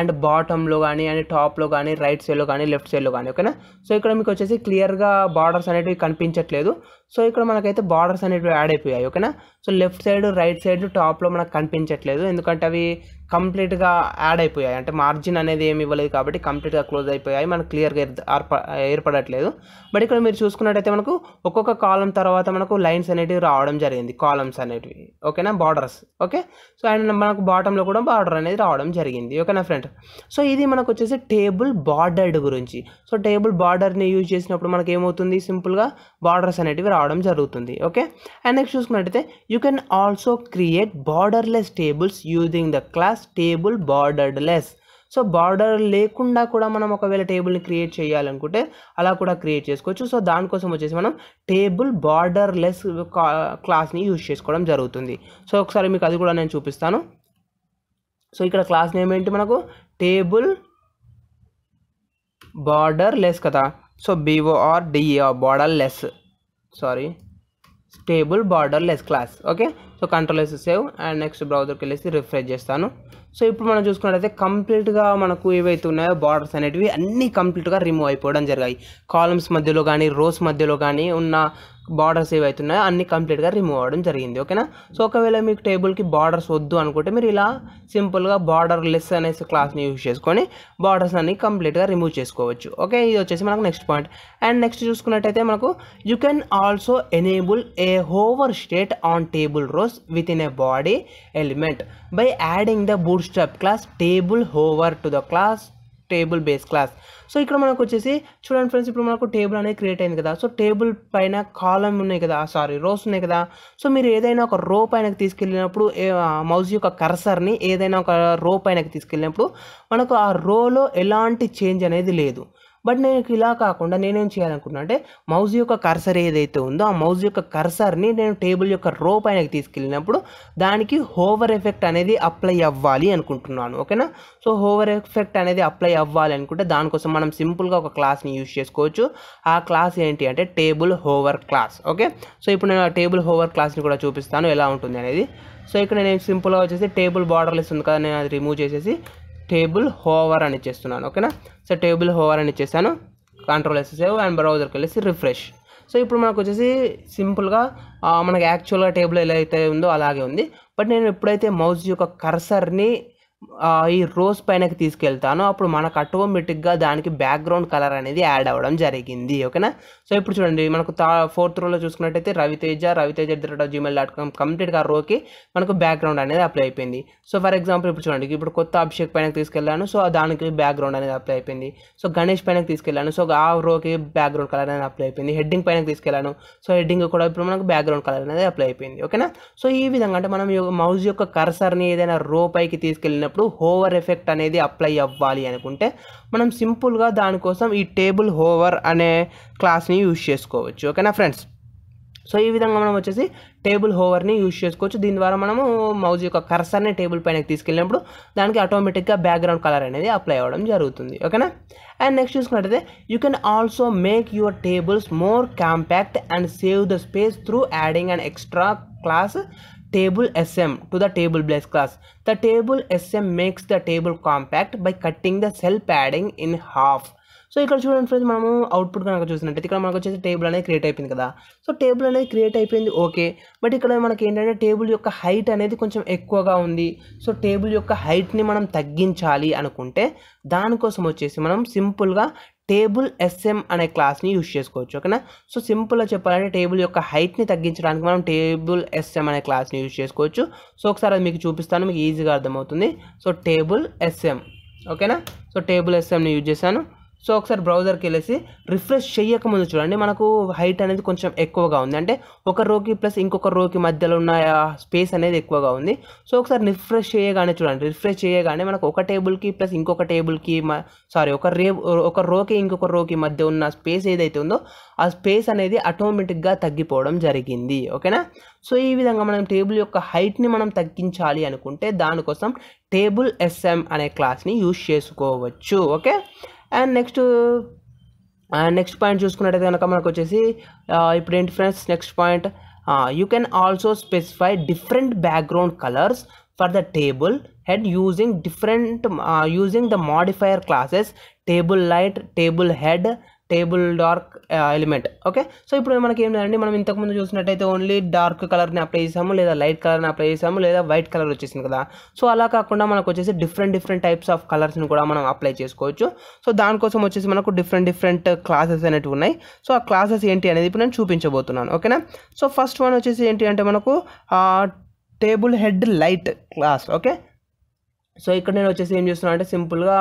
అండ్ బాటంలో కానీ అండ్ టాప్లో కానీ రైట్ సైడ్లో కానీ లెఫ్ట్ సైడ్లో కానీ ఓకేనా సో ఇక్కడ మీకు వచ్చేసి క్లియర్గా బార్డర్స్ అనేటివి కనిపించట్లేదు సో ఇక్కడ మనకైతే బార్డర్స్ అనేటివి యాడ్ అయిపోయాయి ఓకేనా so left side right side టాప్లో మనకు కనిపించట్లేదు ఎందుకంటే అవి కంప్లీట్గా యాడ్ అయిపోయాయి అంటే మార్జిన్ అనేది ఏమి ఇవ్వలేదు కాబట్టి కంప్లీట్గా క్లోజ్ అయిపోయాయి మనకు క్లియర్గా ఏర్పడట్లేదు బట్ ఇక్కడ మీరు చూసుకున్నట్టయితే మనకు ఒక్కొక్క కాలం తర్వాత మనకు లైన్స్ అనేటివి రావడం జరిగింది కాలమ్స్ అనేటివి ఓకేనా బార్డర్స్ ఓకే సో అండ్ మనకు బాటంలో కూడా బార్డర్ అనేది రావడం జరిగింది ఓకేనా ఫ్రెండ్ సో ఇది మనకు వచ్చేసి టేబుల్ బార్డర్డ్ గురించి సో టేబుల్ బార్డర్ని యూజ్ చేసినప్పుడు మనకి ఏమవుతుంది సింపుల్గా బార్డర్స్ అనేటివి రావడం జరుగుతుంది ఓకే అండ్ నెక్స్ట్ చూసుకున్నట్టయితే you can also create borderless tables using the class table less so border లేకుండా కూడా మనం ఒకవేళ టేబుల్ని క్రియేట్ చేయాలనుకుంటే అలా కూడా క్రియేట్ చేసుకోవచ్చు సో దానికోసం వచ్చేసి మనం టేబుల్ బార్డర్ లెస్ క్లాస్ని యూజ్ చేసుకోవడం జరుగుతుంది సో ఒకసారి మీకు అది కూడా నేను చూపిస్తాను సో ఇక్కడ క్లాస్ నేమ్ ఏంటి మనకు టేబుల్ బార్డర్ లెస్ కదా so B O R D E R borderless sorry table borderless class okay so control వేసి సేవ్ అండ్ నెక్స్ట్ బ్రౌజర్కి వెళ్ళేసి రిఫ్రెష్ చేస్తాను సో ఇప్పుడు మనం చూసుకున్నట్టయితే కంప్లీట్గా మనకు ఏవైతే ఉన్నాయో బార్డర్స్ అనేటివి అన్నీ కంప్లీట్గా రిమూవ్ అయిపోవడం జరిగాయి కాలమ్స్ మధ్యలో కానీ రోస్ మధ్యలో కానీ ఉన్న బార్డర్స్ ఏవైతున్నాయో అన్ని కంప్లీట్గా రిమూవ్ అవ్వడం జరిగింది ఓకేనా సో ఒకవేళ మీకు టేబుల్కి బార్డర్స్ వద్దు అనుకుంటే మీరు ఇలా సింపుల్గా బార్డర్ లెస్ అనేసి క్లాస్ని యూజ్ చేసుకొని బార్డర్స్ అన్ని కంప్లీట్గా రిమూవ్ చేసుకోవచ్చు ఓకే ఇది వచ్చేసి మనకు నెక్స్ట్ పాయింట్ అండ్ నెక్స్ట్ చూసుకున్నట్టయితే మనకు you can also enable a hover state on table rows within a body element by adding the bootstrap class table hover to the class table base class so ఇక్కడ మనకు వచ్చేసి చూడండి friends ఇప్పుడు మనకు table అనేది create అయింది కదా so table పైన కాలం ఉన్నాయి కదా సారీ రోస్ ఉన్నాయి కదా సో మీరు ఏదైనా ఒక రో పైనకి తీసుకెళ్ళినప్పుడు మౌజ్ యొక్క కర్సర్ని ఏదైనా ఒక రో పైనకి తీసుకెళ్ళినప్పుడు మనకు ఆ రోలో ఎలాంటి చేంజ్ అనేది లేదు బట్ నేను ఇలా కాకుండా నేనేం చేయాలనుకున్నా అంటే మౌజ్ యొక్క కర్సర్ ఏదైతే ఉందో ఆ మౌజ్ యొక్క కర్సర్ని నేను టేబుల్ యొక్క రో పైన తీసుకెళ్ళినప్పుడు దానికి హోవర్ ఎఫెక్ట్ అనేది అప్లై అవ్వాలి అనుకుంటున్నాను ఓకేనా సో హోవర్ ఎఫెక్ట్ అనేది అప్లై అవ్వాలి అనుకుంటే దానికోసం మనం సింపుల్గా ఒక క్లాస్ని యూజ్ చేసుకోవచ్చు ఆ క్లాస్ ఏంటి అంటే table hover class okay so ఇప్పుడు నేను ఆ టేబుల్ హోవర్ క్లాస్ని కూడా చూపిస్తాను ఎలా ఉంటుంది అనేది సో ఇక్కడ నేను సింపుల్గా వచ్చేసి టేబుల్ బార్డర్లెస్ ఉంది కదా నేను అది రిమూవ్ చేసేసి టేబుల్ హోవర్ అని చేస్తున్నాను ఓకేనా సో టేబుల్ హోవర్ అని చేశాను కంట్రోల్ సేవ్ అండ్ బ్రౌజర్కి వెళ్ళేసి రిఫ్రెష్ సో ఇప్పుడు మనకు వచ్చేసి సింపుల్గా మనకి యాక్చువల్గా టేబుల్ ఎలా అయితే ఉందో అలాగే ఉంది బట్ నేను ఎప్పుడైతే మౌజ్ యొక్క కర్సర్ని ఈ రోజ్ పైనకి తీసుకెళ్తాను అప్పుడు మనకు ఆటోమేటిక్గా దానికి బ్యాక్గ్రౌండ్ కలర్ అనేది యాడ్ అవ్వడం జరిగింది ఓకేనా సో ఇప్పుడు చూడండి మనకు తా ఫోర్త్ రోలో చూసుకున్నట్టయితే Raviteja Raviteja dot Gmail dot com కంప్లీట్గా రోకి మనకు బ్యాక్గ్రౌండ్ అనేది అప్లై అయిపోయింది సో ఫర్ ఎగ్జాంపుల్ ఇప్పుడు చూడండి ఇప్పుడు కొత్త అభిషేక్ పైనకి తీసుకెళ్ళాను సో దానికి బ్యాక్గ్రౌండ్ అనేది అప్లై అయిపోయింది సో గణేష్ పైనకి తీసుకెళ్ళాను సో ఆ రోకి బ్యాక్గ్రౌండ్ కలర్ అనేది అప్లై అయిపోయింది హెడ్డింగ్ పైనకి తీసుకెళ్ళాను సో హెడ్డింగ్ కూడా ఇప్పుడు మనకు బ్యాక్గ్రౌండ్ కలర్ అనేది అప్లై అయిపోయింది ఓకేనా సో ఈ విధంగా అంటే మనం మౌజ్ యొక్క కర్సర్ని ఏదైనా రో పైకి తీసుకెళ్ళిన చేసినప్పుడు హోవర్ ఎఫెక్ట్ అనేది అప్లై అవ్వాలి అనుకుంటే మనం సింపుల్గా దానికోసం ఈ టేబుల్ హోవర్ అనే క్లాస్ని యూజ్ చేసుకోవచ్చు ఓకేనా ఫ్రెండ్స్ సో ఈ విధంగా మనం వచ్చేసి టేబుల్ హోవర్ని యూజ్ చేసుకోవచ్చు దీని ద్వారా మనము మౌజ్ యొక్క కర్సర్ని టేబుల్ పైన తీసుకెళ్ళినప్పుడు దానికి ఆటోమేటిక్గా బ్యాక్గ్రౌండ్ కలర్ అనేది అప్లై అవ్వడం జరుగుతుంది ఓకేనా అండ్ నెక్స్ట్ చూసుకున్నట్టయితే you can also make your tables more compact and save the space through adding and extra class table SM to the table blaze class the table SM makes the table compact by cutting the cell padding in half so ఇక్కడ చూడండి friends మనము output కనుక చూసినట్టయితే ఇక్కడ మనకు వచ్చేసి table అనేది create అయిపోయింది కదా సో టేబుల్ అనేది క్రియేట్ అయిపోయింది ఓకే బట్ ఇక్కడ మనకి ఏంటంటే టేబుల్ యొక్క హైట్ అనేది కొంచెం ఎక్కువగా ఉంది సో టేబుల్ యొక్క హైట్ని మనం తగ్గించాలి అనుకుంటే దానికోసం వచ్చేసి మనం సింపుల్గా టేబుల్ ఎస్ఎం అనే క్లాస్ని యూజ్ చేసుకోవచ్చు ఓకేనా సో సింపుల్గా చెప్పాలంటే టేబుల్ యొక్క హైట్ని తగ్గించడానికి మనం టేబుల్ ఎస్ఎం అనే క్లాస్ని యూజ్ చేసుకోవచ్చు సో ఒకసారి అది మీకు చూపిస్తాను మీకు ఈజీగా అర్థమవుతుంది సో టేబుల్ ఎస్ఎం ఓకేనా సో టేబుల్ ఎస్ఎంని యూజ్ చేశాను సో ఒకసారి బ్రౌజర్కి వెళ్ళేసి రిఫ్రెష్ చేయకముందు చూడండి మనకు హైట్ అనేది కొంచెం ఎక్కువగా ఉంది అంటే ఒక రోకి ప్లస్ ఇంకొక రోకి మధ్యలో ఉన్న స్పేస్ అనేది ఎక్కువగా ఉంది సో ఒకసారి రిఫ్రెష్ చేయగానే చూడండి రిఫ్రెష్ చేయగానే మనకు ఒక టేబుల్కి ప్లస్ ఇంకొక టేబుల్కి సారీ ఒక రే ఒక రోకి ఇంకొక రోకి మధ్య ఉన్న స్పేస్ ఏదైతే ఉందో ఆ స్పేస్ అనేది ఆటోమేటిక్గా తగ్గిపోవడం జరిగింది ఓకేనా సో ఈ విధంగా మనం టేబుల్ యొక్క హైట్ని మనం తగ్గించాలి అనుకుంటే దానికోసం టేబుల్ ఎస్ఎం అనే క్లాస్ని యూజ్ చేసుకోవచ్చు okay and next next point చూసుకున్నట్టయితే కనుక మనకు వచ్చేసి uh, ఇప్పుడు ఏంటి friends next point you can also specify different background colours for the table head using different using the modifier classes table light table head table dark element okay so ఇప్పుడు మనకి ఏం లేదండి మనం ఇంతకుముందు చూసినట్టయితే ఓన్లీ డార్క్ కలర్ని apply చేసాము లేదా లైట్ కలర్ని అప్లై చేసాము లేదా వైట్ కలర్ వచ్చేసింది కదా సో అలా కాకుండా మనకు వచ్చేసి డిఫరెంట్ డిఫరెంట్ టైప్స్ ఆఫ్ కలర్స్ని కూడా మనం అప్లై చేసుకోవచ్చు సో దానికోసం వచ్చేసి మనకు డిఫరెంట్ డిఫరెంట్ క్లాసెస్ అనేవి ఉన్నాయి సో ఆ క్లాసెస్ ఏంటి అనేది ఇప్పుడు నేను చూపించబోతున్నాను ఓకేనా సో ఫస్ట్ వన్ వచ్చేసి ఏంటి అంటే మనకు table head light class okay so ఇక్కడ నేను వచ్చేసి ఏం చేస్తున్నాను అంటే సింపుల్గా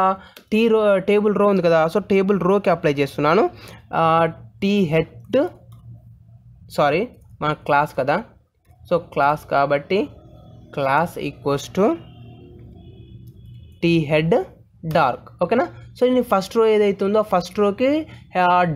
టీ రో టేబుల్ రో ఉంది కదా సో టేబుల్ రోకి అప్లై చేస్తున్నాను టీ హెడ్ సారీ మన క్లాస్ కదా సో క్లాస్ కాబట్టి class equals to T head dark ఓకేనా సో నేను ఫస్ట్ రో ఏదైతే ఉందో ఫస్ట్ రోకి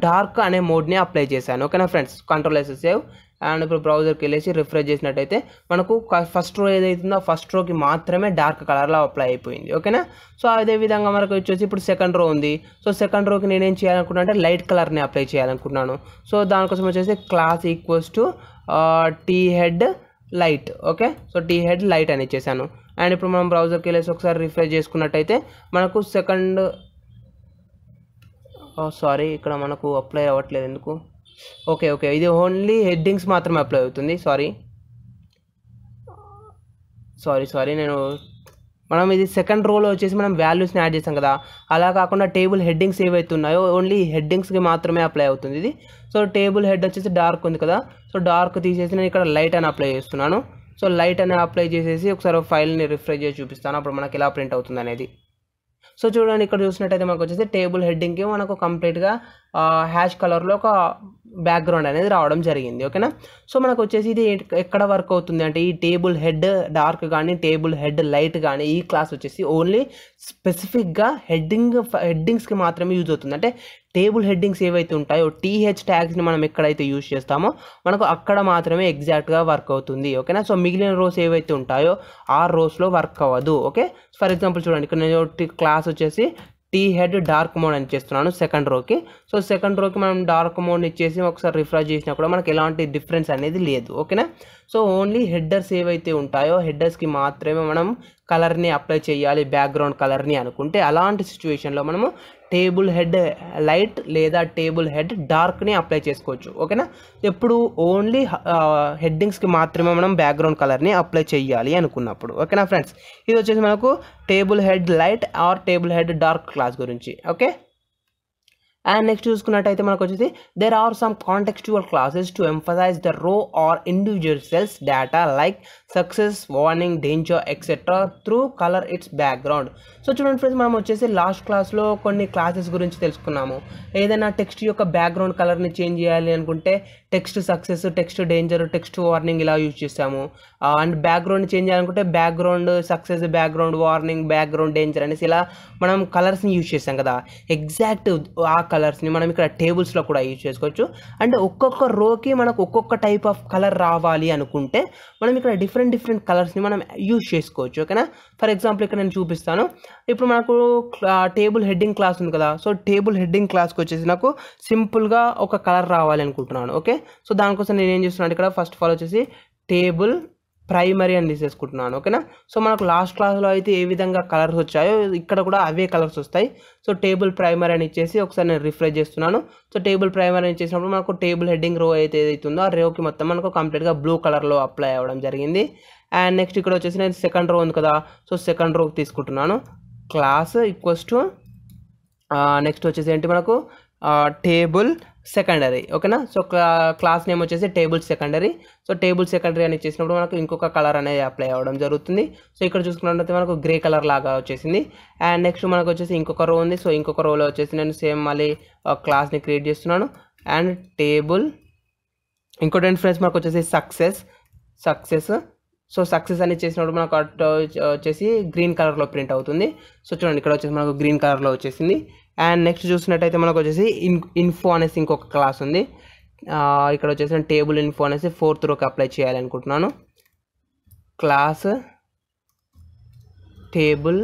డార్క్ అనే మోడ్ని అప్లై చేశాను ఓకేనా friends control S save and ఇప్పుడు బ్రౌజర్కి వెళ్ళేసి రిఫ్రెష్ చేసినట్టయితే మనకు ఫస్ట్ రో ఏదైతుందో ఫస్ట్ రోకి మాత్రమే డార్క్ కలర్లో అప్లై అయిపోయింది ఓకేనా సో అదేవిధంగా మనకు వచ్చేసి ఇప్పుడు సెకండ్ రో ఉంది సో సెకండ్ రోకి నేనేం చేయాలనుకున్నా అంటే లైట్ కలర్ని అప్లై చేయాలనుకున్నాను సో దానికోసం వచ్చేసి class equals to T head light okay so T head light అని ఇచ్చేసాను అండ్ ఇప్పుడు మనం బ్రౌజర్కి వెళ్ళేసి ఒకసారి రిఫ్రెష్ చేసుకున్నట్టయితే మనకు సెకండ్ సారీ oh, ఇక్కడ మనకు అప్లై అవ్వట్లేదు ఎందుకు ఓకే ఓకే ఇది ఓన్లీ హెడ్డింగ్స్ మాత్రమే అప్లై అవుతుంది సారీ సారీ సారీ నేను మనం ఇది సెకండ్ రోలో వచ్చేసి మనం వాల్యూస్ని యాడ్ చేసాం కదా అలా కాకుండా టేబుల్ హెడ్డింగ్స్ ఏవైతే ఉన్నాయో ఓన్లీ హెడ్డింగ్స్కి మాత్రమే అప్లై అవుతుంది ఇది సో టేబుల్ హెడ్ వచ్చేసి డార్క్ ఉంది కదా సో డార్క్ తీసేసి నేను ఇక్కడ లైట్ అని అప్లై చేస్తున్నాను సో లైట్ అని అప్లై చేసేసి ఒకసారి ఫైల్ని రిఫ్రెష్ చేసి చూపిస్తాను అప్పుడు మనకి ఎలా ప్రింట్ అవుతుంది అనేది సో చూడండి ఇక్కడ చూసినట్టయితే మనకు వచ్చేసి టేబుల్ హెడ్డింగ్కి మనకు కంప్లీట్గా హ్యాష్ కలర్లో ఒక బ్యాక్గ్రౌండ్ అనేది రావడం జరిగింది ఓకేనా సో మనకు వచ్చేసి ఇది ఎక్కడ వర్క్ అవుతుంది అంటే ఈ టేబుల్ హెడ్ డార్క్ కానీ టేబుల్ హెడ్ లైట్ కానీ ఈ క్లాస్ వచ్చేసి ఓన్లీ స్పెసిఫిక్గా హెడ్డింగ్ హెడ్డింగ్స్కి మాత్రమే యూజ్ అవుతుంది అంటే టేబుల్ హెడ్డింగ్స్ ఏవైతే ఉంటాయో టీహెచ్ ట్యాగ్స్ని మనం ఎక్కడైతే యూజ్ చేస్తామో మనకు అక్కడ మాత్రమే ఎగ్జాక్ట్గా వర్క్ అవుతుంది ఓకేనా సో మిగిలిన రోస్ ఏవైతే ఉంటాయో ఆ రోస్లో వర్క్ అవ్వదు ఓకే ఫర్ ఎగ్జాంపుల్ చూడండి ఇక్కడ నేను క్లాస్ వచ్చేసి టీ హెడ్ డార్క్ మోడ్ అని చేస్తున్నాను సెకండ్ రోకి సో సెకండ్ రోకి మనం డార్క్ మోడ్ ఇచ్చేసి ఒకసారి రిఫ్రెష్ చేసినా కూడా మనకి ఎలాంటి డిఫరెన్స్ అనేది లేదు ఓకేనా సో ఓన్లీ హెడ్డర్స్ ఏవైతే ఉంటాయో హెడ్డర్స్కి మాత్రమే మనం కలర్ని అప్లై చేయాలి బ్యాక్గ్రౌండ్ కలర్ని అనుకుంటే అలాంటి సిచ్యువేషన్లో మనము టేబుల్ హెడ్ లైట్ లేదా టేబుల్ హెడ్ డార్క్ని అప్లై చేసుకోవచ్చు ఓకేనా ఎప్పుడు ఓన్లీ హెడ్డింగ్స్కి మాత్రమే మనం బ్యాక్గ్రౌండ్ కలర్ని అప్లై చేయాలి అనుకున్నప్పుడు ఓకేనా ఫ్రెండ్స్ ఇది వచ్చేసి మనకు table head light or table head dark class గురించి ఓకే and next చూసుకున్నట్టయితే మనకు వచ్చేసి there are some contextual classes to emphasize the row or individual cells data like success warning danger etcetera through colour it's background so చూడండి friends మనం వచ్చేసి last క్లాస్లో కొన్ని classes గురించి తెలుసుకున్నాము ఏదైనా టెక్స్ట్ యొక్క బ్యాక్గ్రౌండ్ కలర్ని చేంజ్ చేయాలి అనుకుంటే text success text danger text warning ఇలా యూజ్ చేసాము అండ్ బ్యాక్గ్రౌండ్ చేంజ్ చేయాలనుకుంటే background success background warning background danger అనేసి ఇలా మనం కలర్స్ని యూజ్ చేసాం కదా ఎగ్జాక్ట్ ఆ కలర్స్ని మనం ఇక్కడ టేబుల్స్లో కూడా యూజ్ చేసుకోవచ్చు అండ్ ఒక్కొక్క రోకి మనకు ఒక్కొక్క టైప్ ఆఫ్ కలర్ రావాలి అనుకుంటే మనం ఇక్కడ డిఫరెంట్ డిఫరెంట్ డిఫరెంట్ కలర్స్ని మనం యూజ్ చేసుకోవచ్చు ఓకేనా ఫర్ ఎగ్జాంపుల్ ఇక్కడ నేను చూపిస్తాను ఇప్పుడు మనకు టేబుల్ హెడ్డింగ్ క్లాస్ ఉంది కదా సో టేబుల్ హెడ్డింగ్ క్లాస్కి వచ్చేసి నాకు సింపుల్గా ఒక కలర్ రావాలి అనుకుంటున్నాను ఓకే సో దానికోసం నేను ఏం చేస్తున్నాను ఇక్కడ ఫస్ట్ ఆఫ్ ఆల్ వచ్చేసి టేబుల్ ప్రైమరీ అని తీసేసుకుంటున్నాను ఓకేనా సో మనకు లాస్ట్ క్లాస్లో అయితే ఏ విధంగా కలర్స్ వచ్చాయో ఇక్కడ కూడా అవే కలర్స్ వస్తాయి సో టేబుల్ ప్రైమరీ అని ఇచ్చేసి ఒకసారి నేను రిఫ్రెష్ చేస్తున్నాను సో టేబుల్ ప్రైమరీ అని ఇచ్చేసినప్పుడు మనకు టేబుల్ హెడ్డింగ్ రో అయితే ఏదైతుందో ఆ రోకి మొత్తం మనకు కంప్లీట్గా బ్లూ కలర్లో అప్లై అవ్వడం జరిగింది అండ్ నెక్స్ట్ ఇక్కడ వచ్చేసి నేను సెకండ్ రో ఉంది కదా సో సెకండ్ రోకి తీసుకుంటున్నాను క్లాస్ ఈక్వస్ టు నెక్స్ట్ వచ్చేసి ఏంటి మనకు టేబుల్ సెకండరీ ఓకేనా సో క్లాస్ నేమ్ వచ్చేసి table secondary so table secondary అని ఇచ్చేసినప్పుడు మనకు ఇంకొక కలర్ అనేది అప్లై అవ్వడం జరుగుతుంది సో ఇక్కడ చూసుకున్నట్లయితే మనకు గ్రే కలర్ లాగా వచ్చేసింది అండ్ నెక్స్ట్ మనకు వచ్చేసి ఇంకొక రో ఉంది సో ఇంకొక రోలో వచ్చేసి నేను సేమ్ మళ్ళీ క్లాస్ని క్రియేట్ చేస్తున్నాను అండ్ టేబుల్ ఇంకోటి ఫ్రెండ్స్ మనకు వచ్చేసి సక్సెస్ సక్సెస్ సో సక్సెస్ అని చేసినప్పుడు మనకు వచ్చేసి గ్రీన్ కలర్లో ప్రింట్ అవుతుంది సో చూడండి ఇక్కడ వచ్చేసి మనకు గ్రీన్ కలర్లో వచ్చేసింది అండ్ నెక్స్ట్ చూసినట్టయితే మనకు వచ్చేసి ఇన్ ఇన్ఫో అనేసి ఇంకొక క్లాస్ ఉంది ఇక్కడ వచ్చేసి టేబుల్ ఇన్ఫో అనేసి ఫోర్త్ రోకి అప్లై చేయాలనుకుంటున్నాను class table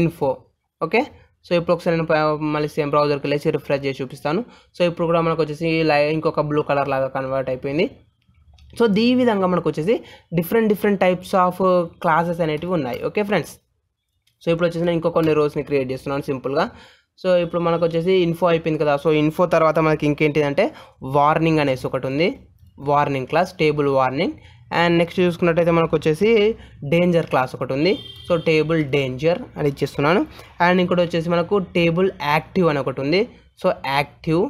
info okay so ఇప్పుడు ఒకసారి నేను మళ్ళీ సేమ్ బ్రౌజర్కి వెళ్ళేసి రిఫ్రెష్ చేసి చూపిస్తాను సో ఇప్పుడు కూడా మనకు వచ్చేసి లై ఇంకొక బ్లూ కలర్ లాగా కన్వర్ట్ అయిపోయింది సో ఈ విధంగా మనకు వచ్చేసి different different types of classes అనేటివి ఉన్నాయి ఓకే ఫ్రెండ్స్ సో ఇప్పుడు వచ్చేసి నేను ఇంకో కొన్ని రోల్స్ని క్రియేట్ చేస్తున్నాను సింపుల్గా సో ఇప్పుడు మనకు వచ్చేసి ఇన్ఫో అయిపోయింది కదా సో ఇన్ఫో తర్వాత మనకి ఇంకేంటిదంటే వార్నింగ్ అనేసి ఒకటి ఉంది warning class table warning and next చూసుకున్నట్టయితే మనకు వచ్చేసి డేంజర్ క్లాస్ ఒకటి ఉంది సో టేబుల్ డేంజర్ అని ఇచ్చేస్తున్నాను అండ్ ఇంకోటి వచ్చేసి మనకు టేబుల్ యాక్టివ్ అని ఒకటి ఉంది so active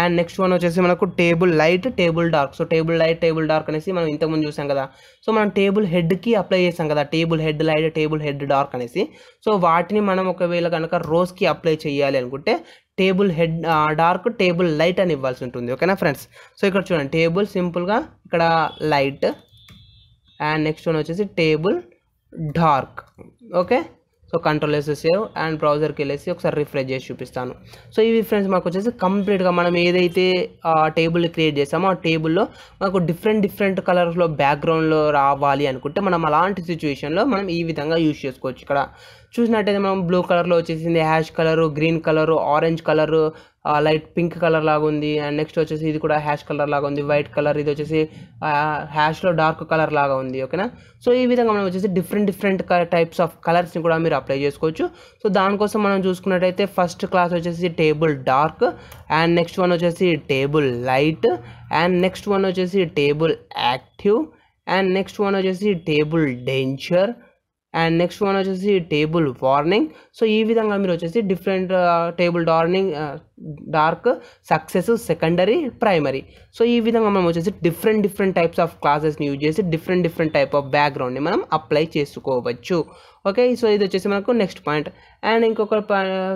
and next one వచ్చేసి మనకు table light table dark so table light table dark అనేసి మనం ఇంతకుముందు చూసాం కదా సో మనం టేబుల్ హెడ్కి అప్లై చేసాం కదా table head light table head dark అనేసి సో వాటిని మనం ఒకవేళ కనుక రోజ్కి అప్లై చేయాలి అనుకుంటే table head dark table light అని ఇవ్వాల్సి ఉంటుంది ఓకేనా ఫ్రెండ్స్ సో ఇక్కడ చూడండి టేబుల్ సింపుల్గా ఇక్కడ లైట్ అండ్ నెక్స్ట్ వన్ వచ్చేసి table dark okay so control S save and బ్రౌజర్కి వెళ్ళేసి ఒకసారి రిఫ్రెష్ చేసి చూపిస్తాను సో ఇవి ఫ్రెండ్స్ మాకు వచ్చేసి కంప్లీట్గా మనం ఏదైతే ఆ టేబుల్ క్రియేట్ చేసామో ఆ టేబుల్లో మనకు డిఫరెంట్ డిఫరెంట్ కలర్స్లో బ్యాక్గ్రౌండ్లో రావాలి అనుకుంటే మనం అలాంటి సిచ్యువేషన్లో మనం ఈ విధంగా యూజ్ చేసుకోవచ్చు ఇక్కడ చూసినట్టయితే మనం బ్లూ కలర్లో వచ్చేసింది hash colour green colour orange colour light pink colour లాగా ఉంది అండ్ నెక్స్ట్ వచ్చేసి ఇది కూడా హ్యాష్ కలర్ లాగా ఉంది వైట్ కలర్ ఇది వచ్చేసి హ్యాష్లో డార్క్ కలర్ లాగా ఉంది ఓకేనా సో ఈ విధంగా మనం వచ్చేసి డిఫరెంట్ డిఫరెంట్ టైప్స్ ఆఫ్ కలర్స్ని కూడా మీరు అప్లై చేసుకోవచ్చు సో దానికోసం మనం చూసుకున్నట్టయితే ఫస్ట్ క్లాస్ వచ్చేసి table dark and next one వచ్చేసి table light and next one వచ్చేసి table active and next one వచ్చేసి table danger and next one వచ్చేసి టేబుల్ వార్నింగ్ సో ఈ విధంగా మీరు వచ్చేసి different table warning dark success secondary primary so ఈ విధంగా మనం వచ్చేసి డిఫరెంట్ డిఫరెంట్ టైప్స్ ఆఫ్ క్లాసెస్ని యూజ్ చేసి డిఫరెంట్ డిఫరెంట్ టైప్ ఆఫ్ బ్యాక్గ్రౌండ్ని మనం అప్లై చేసుకోవచ్చు ఓకే సో ఇది వచ్చేసి మనకు నెక్స్ట్ పాయింట్ అండ్ ఇంకొక uh,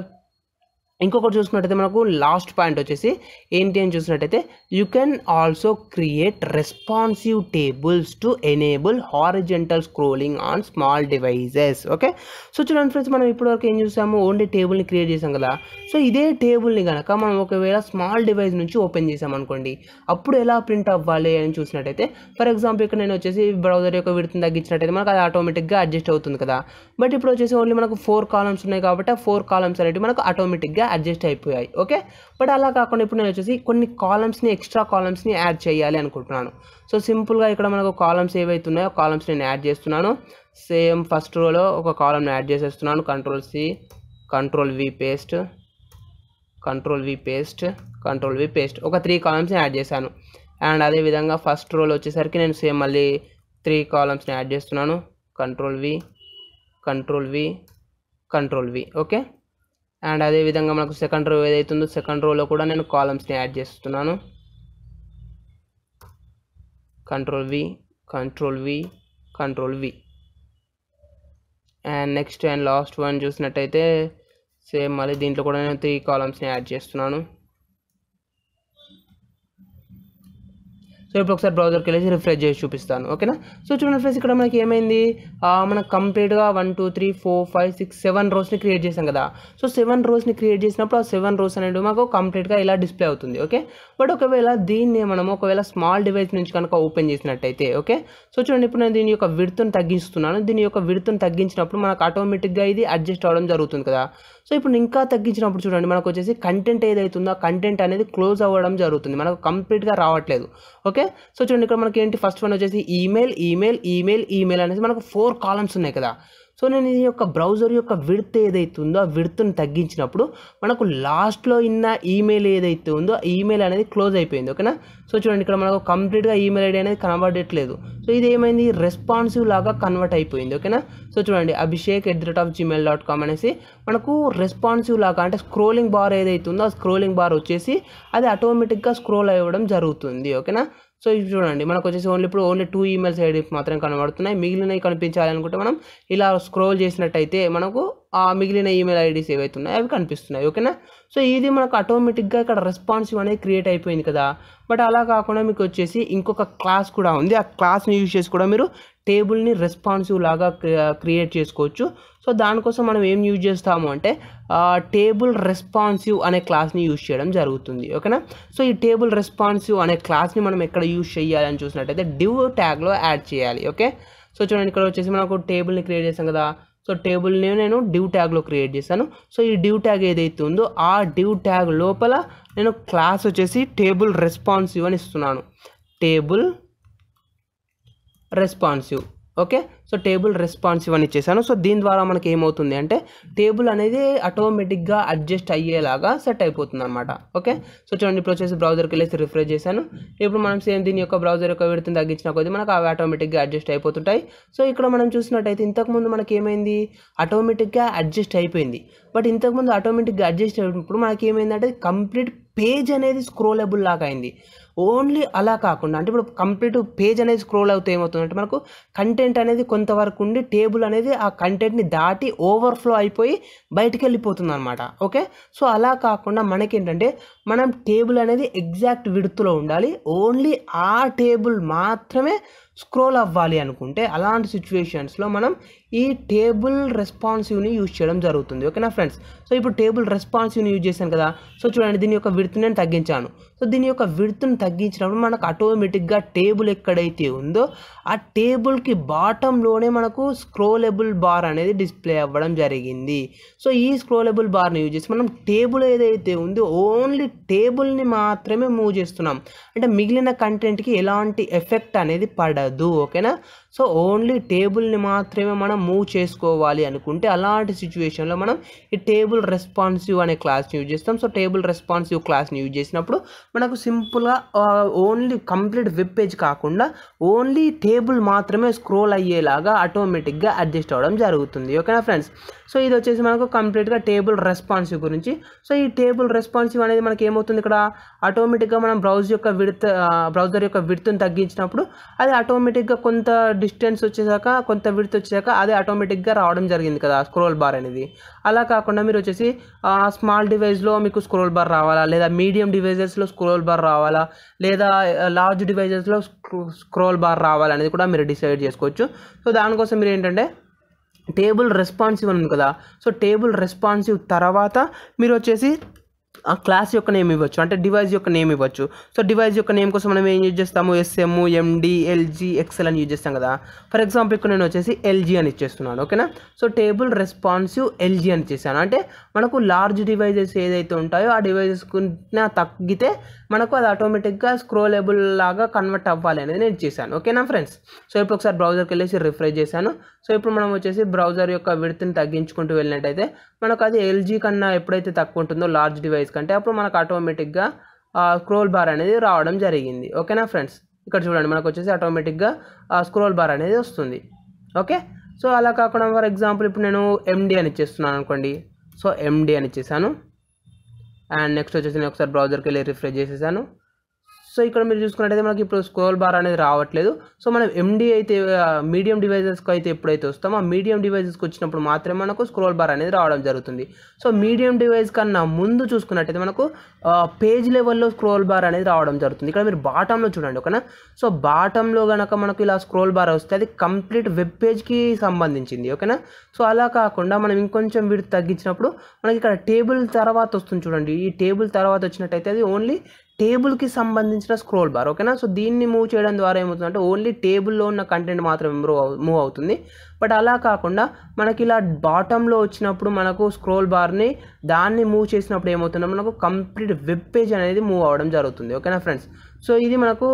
ఇంకొకటి చూసుకున్నట్టయితే మనకు లాస్ట్ పాయింట్ వచ్చేసి ఏంటి అని చూసినట్టయితే you can also create responsive tables to enable horizontal scrolling on small devices okay so చూడండి ఫ్రెండ్స్ మనం ఇప్పటివరకు ఏం చూసాము ఓన్లీ టేబుల్ని క్రియేట్ చేసాం కదా సో ఇదే టేబుల్ని కనుక మనం ఒకవేళ స్మాల్ డివైస్ నుంచి ఓపెన్ చేసాం అనుకోండి అప్పుడు ఎలా ప్రింట్ అవ్వాలి అని చూసినట్టయితే ఫర్ ఎగ్జాంపుల్ ఇక్కడ నేను వచ్చేసి బ్రౌజర్ యొక్క విడుతుంది తగ్గించినట్టయితే మనకు అది ఆటోమేటిక్గా అడ్జస్ట్ అవుతుంది కదా బట్ ఇప్పుడు వచ్చేసి ఓన్లీ మనకు ఫోర్ కాలమ్స్ ఉన్నాయి కాబట్టి ఆ ఫోర్ కాలమ్స్ అనేవి మనకు ఆటోమేటిక్గా అడ్జస్ట్ అయిపోయాయి ఓకే బట్ అలా కాకుండా ఇప్పుడు నేను వచ్చేసి కొన్ని కాలమ్స్ని ఎక్స్ట్రా కాలమ్స్ని యాడ్ చేయాలి అనుకుంటున్నాను సో సింపుల్గా ఇక్కడ మనకు కాలమ్స్ ఏవైతే ఉన్నాయో కాలమ్స్ నేను యాడ్ చేస్తున్నాను సేమ్ ఫస్ట్ రోలో ఒక కాలమ్ని యాడ్ చేసేస్తున్నాను control C control V paste control V paste control V paste ఒక త్రీ కాలమ్స్ని యాడ్ చేశాను అండ్ అదేవిధంగా ఫస్ట్ రోల్ వచ్చేసరికి నేను సేమ్ మళ్ళీ త్రీ కాలమ్స్ని యాడ్ చేస్తున్నాను control V control V control V okay and అదేవిధంగా మనకు సెకండ్ రో ఏదైతుందో సెకండ్ రోలో కూడా నేను కాలమ్స్ని యాడ్ చేస్తున్నాను control V control V control V and next and last one చూసినట్టయితే సేమ్ మళ్ళీ దీంట్లో కూడా నేను త్రీ కాలమ్స్ని యాడ్ చేస్తున్నాను సో ఇప్పుడు ఒకసారి బ్రౌజర్కి వెళ్ళేసి రిఫ్రెష్ చేసి చూపిస్తాను ఓకేనా సో చూడండి ఫ్రెండ్స్ ఇక్కడ మనకి ఏమైంది మనం కంప్లీట్గా one two three four five six seven రోస్ని క్రియేట్ చేసాం కదా సో సెవెన్ రోస్ని క్రియేట్ చేసినప్పుడు ఆ సెవెన్ రోస్ అనేది మాకు కంప్లీట్గా ఇలా డిస్ప్లే అవుతుంది ఓకే బట్ ఒకవేళ దీన్ని మనం ఒకవేళ స్మాల్ డివైస్ నుంచి కనుక ఓపెన్ చేసినట్టయితే ఓకే సో చూడండి ఇప్పుడు నేను దీని యొక్క విడుతును తగ్గిస్తున్నాను దీని యొక్క విడుతును తగ్గించినప్పుడు మనకు ఆటోమేటిక్గా ఇది అడ్జస్ట్ అవడం జరుగుతుంది కదా సో ఇప్పుడు ఇంకా తగ్గించినప్పుడు చూడండి మనకు వచ్చేసి కంటెంట్ ఏదైతుందో ఆ కంటెంట్ అనేది క్లోజ్ అవ్వడం జరుగుతుంది మనకు కంప్లీట్గా రావట్లేదు ఓకే సో చూడండి ఇక్కడ మనకి ఏంటి ఫస్ట్ వన్ వచ్చేసి ఈమెయిల్ ఈమెయిల్ ఈమెయిల్ ఈమెయిల్ అనేసి మనకు ఫోర్ కాలమ్స్ ఉన్నాయి కదా సో నేను ఈ యొక్క బ్రౌజర్ యొక్క విడత్ ఏదైతే ఉందో ఆ విడత్ను తగ్గించినప్పుడు మనకు లాస్ట్లో ఇన్న ఈమెయిల్ ఏదైతే ఉందో ఆ ఈమెయిల్ అనేది క్లోజ్ అయిపోయింది ఓకేనా సో చూడండి ఇక్కడ మనకు కంప్లీట్గా ఈమెయిల్ ఐడి అనేది కనబడట్లేదు సో ఇది ఏమైంది రెస్పాన్సివ్ లాగా కన్వర్ట్ అయిపోయింది ఓకేనా సో చూడండి Abhishek at the rate of Gmail dot com అనేసి మనకు రెస్పాన్సివ్ లాగా అంటే స్క్రోలింగ్ బార్ ఏదైతే ఉందో ఆ స్క్రోలింగ్ బార్ వచ్చేసి అది ఆటోమేటిక్గా స్క్రోల్ అవ్వడం జరుగుతుంది ఓకేనా సో ఇవి చూడండి మనకు వచ్చేసి ఓన్లీ ఇప్పుడు ఓన్లీ టూ ఈమెయిల్స్ ఐడి మాత్రం కనబడుతున్నాయి మిగిలినవి కనిపించాలి అనుకుంటే మనం ఇలా స్క్రోల్ చేసినట్టయితే మనకు ఆ మిగిలిన ఈమెయిల్ ఐడీస్ ఏవైతే ఉన్నాయో అవి కనిపిస్తున్నాయి ఓకేనా సో ఇది మనకు ఆటోమేటిక్గా ఇక్కడ రెస్పాన్సివ్ అనేది క్రియేట్ అయిపోయింది కదా బట్ అలా కాకుండా మీకు వచ్చేసి ఇంకొక క్లాస్ కూడా ఉంది ఆ క్లాస్ని యూజ్ చేసి కూడా మీరు టేబుల్ని రెస్పాన్సివ్ లాగా క్రియేట్ చేసుకోవచ్చు సో దానికోసం మనం ఏం యూజ్ చేస్తాము అంటే టేబుల్ రెస్పాన్సివ్ అనే క్లాస్ని యూజ్ చేయడం జరుగుతుంది ఓకేనా సో ఈ టేబుల్ రెస్పాన్సివ్ అనే క్లాస్ని మనం ఎక్కడ యూజ్ చేయాలి అని చూసినట్టయితే డివ్ ట్యాగ్లో యాడ్ చేయాలి ఓకే సో చూడండి ఇక్కడ వచ్చేసి మనకు టేబుల్ని క్రియేట్ చేసాం కదా సో టేబుల్ని నేను డివ్ ట్యాగ్లో క్రియేట్ చేశాను సో ఈ డివ్ ట్యాగ్ ఏదైతే ఉందో ఆ డివ్ ట్యాగ్ లోపల నేను క్లాస్ వచ్చేసి టేబుల్ రెస్పాన్సివ్ అని ఇస్తున్నాను table responsive okay so table responsive అని ఇచ్చేసాను సో దీని ద్వారా మనకి ఏమవుతుంది అంటే టేబుల్ అనేది ఆటోమేటిక్గా అడ్జస్ట్ అయ్యేలాగా సెట్ అయిపోతుంది అనమాట ఓకే సో చూడండి ఇప్పుడు వచ్చేసి బ్రౌజర్కి వెళ్ళేసి రిఫ్రెష్ చేశాను ఇప్పుడు మనం సేమ్ దీని యొక్క బ్రౌజర్ యొక్క విడుతుంది తగ్గించిన కొద్ది మనకు అవి ఆటోమేటిక్గా అడ్జస్ట్ అయిపోతుంటాయి సో ఇక్కడ మనం చూసినట్టయితే ఇంతకుముందు మనకి ఏమైంది ఆటోమేటిక్గా అడ్జస్ట్ అయిపోయింది బట్ ఇంతకుముందు ఆటోమేటిక్గా అడ్జస్ట్ అయినప్పుడు మనకి ఏమైందంటే కంప్లీట్ పేజ్ అనేది స్క్రోలబుల్ లాగా అయింది ఓన్లీ అలా కాకుండా అంటే ఇప్పుడు కంప్లీట్ పేజ్ అనేది స్క్రోల్ అవుతే ఏమవుతుందంటే మనకు కంటెంట్ అనేది కొంతవరకు ఉండి టేబుల్ అనేది ఆ కంటెంట్ని దాటి ఓవర్ఫ్లో అయిపోయి బయటికి వెళ్ళిపోతుంది అనమాట ఓకే సో అలా కాకుండా మనకేంటంటే మనం టేబుల్ అనేది ఎగ్జాక్ట్ విడుతులో ఉండాలి ఓన్లీ ఆ టేబుల్ మాత్రమే స్క్రోల్ అవ్వాలి అనుకుంటే అలాంటి సిచ్యువేషన్స్లో మనం ఈ టేబుల్ రెస్పాన్సివ్ని యూజ్ చేయడం జరుగుతుంది ఓకేనా ఫ్రెండ్స్ సో ఇప్పుడు టేబుల్ రెస్పాన్సివ్ని యూజ్ చేశాను కదా సో చూడండి దీని యొక్క విడుతు నేను తగ్గించాను సో దీని యొక్క విడుతును తగ్గించినప్పుడు మనకు ఆటోమేటిక్గా టేబుల్ ఎక్కడైతే ఉందో ఆ టేబుల్కి బాటంలోనే మనకు స్క్రోలబుల్ బార్ అనేది డిస్ప్లే అవ్వడం జరిగింది సో ఈ స్క్రోలబుల్ బార్ని యూజ్ చేసి మనం టేబుల్ ఏదైతే ఉందో ఓన్లీ టేబుల్ని మాత్రమే మూవ్ చేస్తున్నాం అంటే మిగిలిన కంటెంట్కి ఎలాంటి ఎఫెక్ట్ అనేది పడదు ఓకేనా సో ఓన్లీ టేబుల్ని మాత్రమే మనం మూవ్ చేసుకోవాలి అనుకుంటే అలాంటి సిచ్యువేషన్లో మనం ఈ టేబుల్ రెస్పాన్సివ్ అనే క్లాస్ని యూజ్ చేస్తాం సో టేబుల్ రెస్పాన్సివ్ క్లాస్ని యూజ్ చేసినప్పుడు మనకు సింపుల్గా ఓన్లీ కంప్లీట్ వెబ్ పేజ్ కాకుండా ఓన్లీ టేబుల్ మాత్రమే స్క్రోల్ అయ్యేలాగా ఆటోమేటిక్గా అడ్జస్ట్ అవ్వడం జరుగుతుంది ఓకేనా ఫ్రెండ్స్ సో ఇది వచ్చేసి మనకు కంప్లీట్గా టేబుల్ రెస్పాన్సివ్ గురించి సో ఈ టేబుల్ రెస్పాన్సివ్ అనేది మనకి ఏమవుతుంది ఇక్కడ ఆటోమేటిక్గా మనం బ్రౌజ్ యొక్క విడత్ బ్రౌజర్ యొక్క విడుతుని తగ్గించినప్పుడు అది ఆటోమేటిక్గా కొంత డిస్టెన్స్ వచ్చేసాక కొంత విడుతు వచ్చాక అది ఆటోమేటిక్గా రావడం జరిగింది కదా స్క్రోల్ బార్ అనేది అలా కాకుండా మీరు వచ్చేసి స్మాల్ డివైస్లో మీకు స్క్రోల్ బార్ రావాలా లేదా మీడియం డివైజెస్లో స్క్రోల్ బార్ రావాలా లేదా లార్జ్ డివైజెస్లో స్క్రోల్ బార్ రావాలనేది కూడా మీరు డిసైడ్ చేసుకోవచ్చు సో దానికోసం మీరు ఏంటంటే టేబుల్ రెస్పాన్సివ్ ఉంది కదా సో టేబుల్ రెస్పాన్సివ్ తర్వాత మీరు వచ్చేసి ఆ క్లాస్ యొక్క నేమ్ ఇవ్వచ్చు అంటే డివైస్ యొక్క నేమ్ ఇవ్వచ్చు సో డివైస్ యొక్క నేమ్ కోసం మనం ఏం యూజ్ చేస్తాము ఎస్ఎం ఎండి ఎల్జీ ఎక్సెల్ అని యూజ్ చేస్తాం కదా ఫర్ ఎగ్జాంపుల్ ఇక్కడ నేను వచ్చేసి ఎల్జీ అని ఇచ్చేస్తున్నాను ఓకేనా సో టేబుల్ రెస్పాన్సివ్ ఎల్జీ అని చేశాను అంటే మనకు లార్జ్ డివైజెస్ ఏదైతే ఉంటాయో ఆ డివైజెస్ కన్నా తగ్గితే మనకు అది ఆటోమేటిక్గా స్క్రోలేబుల్ లాగా కన్వర్ట్ అవ్వాలి అనేది నేను చేశాను ఓకేనా ఫ్రెండ్స్ సో ఇప్పుడు ఒకసారి బ్రౌజర్కి వెళ్ళేసి రిఫ్రెష్ చేశాను సో ఇప్పుడు మనం వచ్చేసి బ్రౌజర్ యొక్క విడుతుని తగ్గించుకుంటూ వెళ్ళినట్టయితే మనకు అది ఎల్జీ కన్నా ఎప్పుడైతే తక్కువ ఉంటుందో లార్జ్ డివైస్ డేస్ కంటే అప్పుడు మనకు ఆటోమేటిక్గా స్క్రోల్ బార్ అనేది రావడం జరిగింది ఓకేనా ఫ్రెండ్స్ ఇక్కడ చూడండి మనకు వచ్చేసి ఆటోమేటిక్గా స్క్రోల్ బార్ అనేది వస్తుంది ఓకే సో అలా కాకుండా ఫర్ ఎగ్జాంపుల్ ఇప్పుడు నేను ఎండి అని ఇచ్చేస్తున్నాను అనుకోండి సో ఎండి అని ఇచ్చేసాను అండ్ నెక్స్ట్ వచ్చేసి నేను ఒకసారి బ్రౌజర్కి వెళ్ళి రిఫ్రెష్ చేసేసాను సో ఇక్కడ మీరు చూసుకున్నట్టయితే మనకి ఇప్పుడు స్క్రోల్ బార్ అనేది రావట్లేదు సో మనం ఎండి అయితే మీడియం డివైజెస్కి అయితే ఎప్పుడైతే వస్తామో ఆ మీడియం డివైజెస్కి వచ్చినప్పుడు మాత్రమే మనకు స్క్రోల్ బార్ అనేది రావడం జరుగుతుంది సో మీడియం డివైస్ కన్నా ముందు చూసుకున్నట్టయితే మనకు పేజ్ లెవెల్లో స్క్రోల్ బార్ అనేది రావడం జరుగుతుంది ఇక్కడ మీరు బాటంలో చూడండి ఓకేనా సో బాటంలో కనుక మనకు ఇలా స్క్రోల్ బార్ వస్తే అది కంప్లీట్ వెబ్ పేజ్కి సంబంధించింది ఓకేనా సో అలా కాకుండా మనం ఇంకొంచెం వీడు తగ్గించినప్పుడు మనకి ఇక్కడ టేబుల్ తర్వాత వస్తుంది చూడండి ఈ టేబుల్ తర్వాత వచ్చినట్టయితే అది ఓన్లీ టేబుల్కి సంబంధించిన స్క్రోల్ బార్ ఓకేనా సో దీన్ని మూవ్ చేయడం ద్వారా ఏమవుతుందంటే ఓన్లీ టేబుల్లో ఉన్న కంటెంట్ మాత్రమే మూవ్ మూవ్ అవుతుంది బట్ అలా కాకుండా మనకి ఇలా బాటంలో వచ్చినప్పుడు మనకు స్క్రోల్ బార్ని దాన్ని మూవ్ చేసినప్పుడు ఏమవుతుందో మనకు కంప్లీట్ వెబ్ పేజ్ అనేది మూవ్ అవ్వడం జరుగుతుంది ఓకేనా ఫ్రెండ్స్ సో ఇది మనకు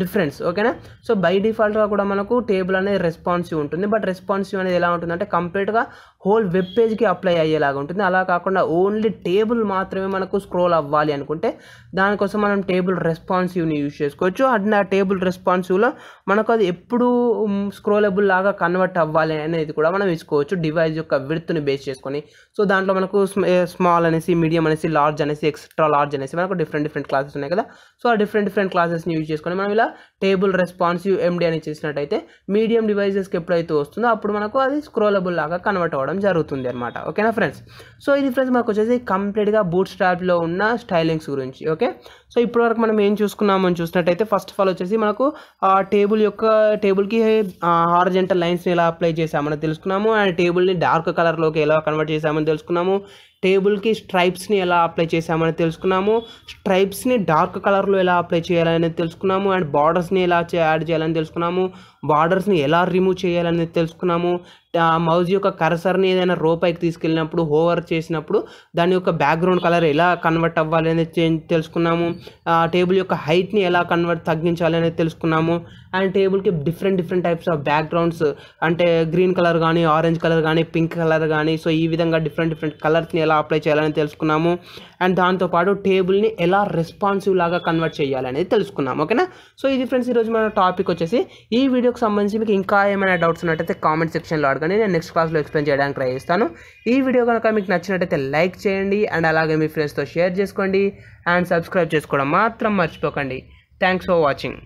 డిఫరెన్స్ ఓకేనా సో బై డిఫాల్ట్గా కూడా మనకు టేబుల్ అనేది రెస్పాన్సివ్ ఉంటుంది బట్ రెస్పాన్సివ్ అనేది ఎలా ఉంటుందంటే కంప్లీట్గా హోల్ వెబ్ పేజ్కి అప్లై అయ్యేలాగా ఉంటుంది అలా కాకుండా ఓన్లీ టేబుల్ మాత్రమే మనకు స్క్రోల్ అవ్వాలి అనుకుంటే దానికోసం మనం టేబుల్ రెస్పాన్సివ్ని యూజ్ చేసుకోవచ్చు అండ్ ఆ టేబుల్ రెస్పాన్సివ్లో మనకు అది ఎప్పుడు స్క్రోలబుల్ లాగా కన్వర్ట్ అవ్వాలి అనేది కూడా మనం ఇచ్చుకోవచ్చు డివైస్ యొక్క విడుతుని బేస్ చేసుకొని సో దాంట్లో మనకు స్మాల్ అనేసి మీడియం అనేసి లార్జ్ అనేసి ఎక్స్ట్రా లార్జ్ అనేసి మనకు డిఫరెంట్ డిఫరెంట్ క్లాసెస్ ఉన్నాయి కదా సో ఆ డిఫరెంట్ డిఫరెంట్ క్లాసెస్ని యూజ్ చేసుకొని మనం ఇలా టేబుల్ రెస్పాన్సివ్ ఎండి అని చేసినట్టయితే మీడియం డివైజెస్కి ఎప్పుడైతే వస్తుందో అప్పుడు మనకు అది స్క్రోలబుల్ లాగా కన్వర్ట్ అవ్వడం జరుగుతుంది అనమాట ఓకేనా ఫ్రెండ్స్ సో ఇది ఫ్రెండ్స్ మనకు వచ్చేసి కంప్లీట్గా బూట్ స్టాప్లో ఉన్న స్టైలింగ్స్ గురించి ఓకే సో వరకు మనం ఏం చూసుకున్నామని చూసినట్టయితే ఫస్ట్ ఆఫ్ ఆల్ వచ్చేసి మనకు ఆ టేబుల్ యొక్క టేబుల్కి ఆర్జెంటల్ లైన్స్ని ఎలా అప్లై చేసామని తెలుసుకున్నాము అండ్ టేబుల్ని డార్క్ కలర్లోకి ఎలా కన్వర్ట్ చేసామని తెలుసుకున్నాము టేబుల్కి స్ట్రైప్స్ని ఎలా అప్లై చేసామని తెలుసుకున్నాము స్ట్రైప్స్ని డార్క్ కలర్లో ఎలా అప్లై చేయాలని తెలుసుకున్నాము అండ్ బార్డర్స్ని ఎలా యాడ్ చేయాలని తెలుసుకున్నాము బార్డర్స్ని ఎలా రిమూవ్ చేయాలనేది తెలుసుకున్నాము మౌజ్ యొక్క కరసర్ని ఏదైనా రోపైకి తీసుకెళ్ళినప్పుడు హోవర్ చేసినప్పుడు దాని యొక్క బ్యాక్గ్రౌండ్ కలర్ ఎలా కన్వర్ట్ అవ్వాలి అనేది తెలుసుకున్నాము టేబుల్ యొక్క హైట్ని ఎలా కన్వర్ట్ తగ్గించాలి అనేది తెలుసుకున్నాము అండ్ టేబుల్కి different different types of backgrounds అంటే గ్రీన్ కలర్ కానీ ఆరెంజ్ కలర్ కానీ పింక్ కలర్ కానీ సో ఈ విధంగా డిఫరెంట్ డిఫరెంట్ కలర్స్ని ఎలా అప్లై చేయాలని తెలుసుకున్నాము అండ్ దాంతోపాటు టేబుల్ని ఎలా రెస్పాన్సివ్ లాగా కన్వర్ట్ చేయాలనేది తెలుసుకున్నాము ఓకేనా సో ఇది ఫ్రెండ్స్ ఈరోజు మన టాపిక్ వచ్చేసి ఈ వీడియోకి సంబంధించి మీకు ఇంకా ఏమైనా డౌట్స్ ఉన్నట్టయితే కామెంట్ సెక్షన్లో అడగండి నేను నెక్స్ట్ క్లాస్లో ఎక్స్ప్లెయిన్ చేయడానికి ట్రై చేస్తాను ఈ వీడియో కనుక మీకు నచ్చినట్టయితే లైక్ చేయండి అండ్ అలాగే మీ ఫ్రెండ్స్తో షేర్ చేసుకోండి అండ్ సబ్స్క్రైబ్ చేసుకోవడం మాత్రం మర్చిపోకండి థ్యాంక్స్ ఫర్ వాచింగ్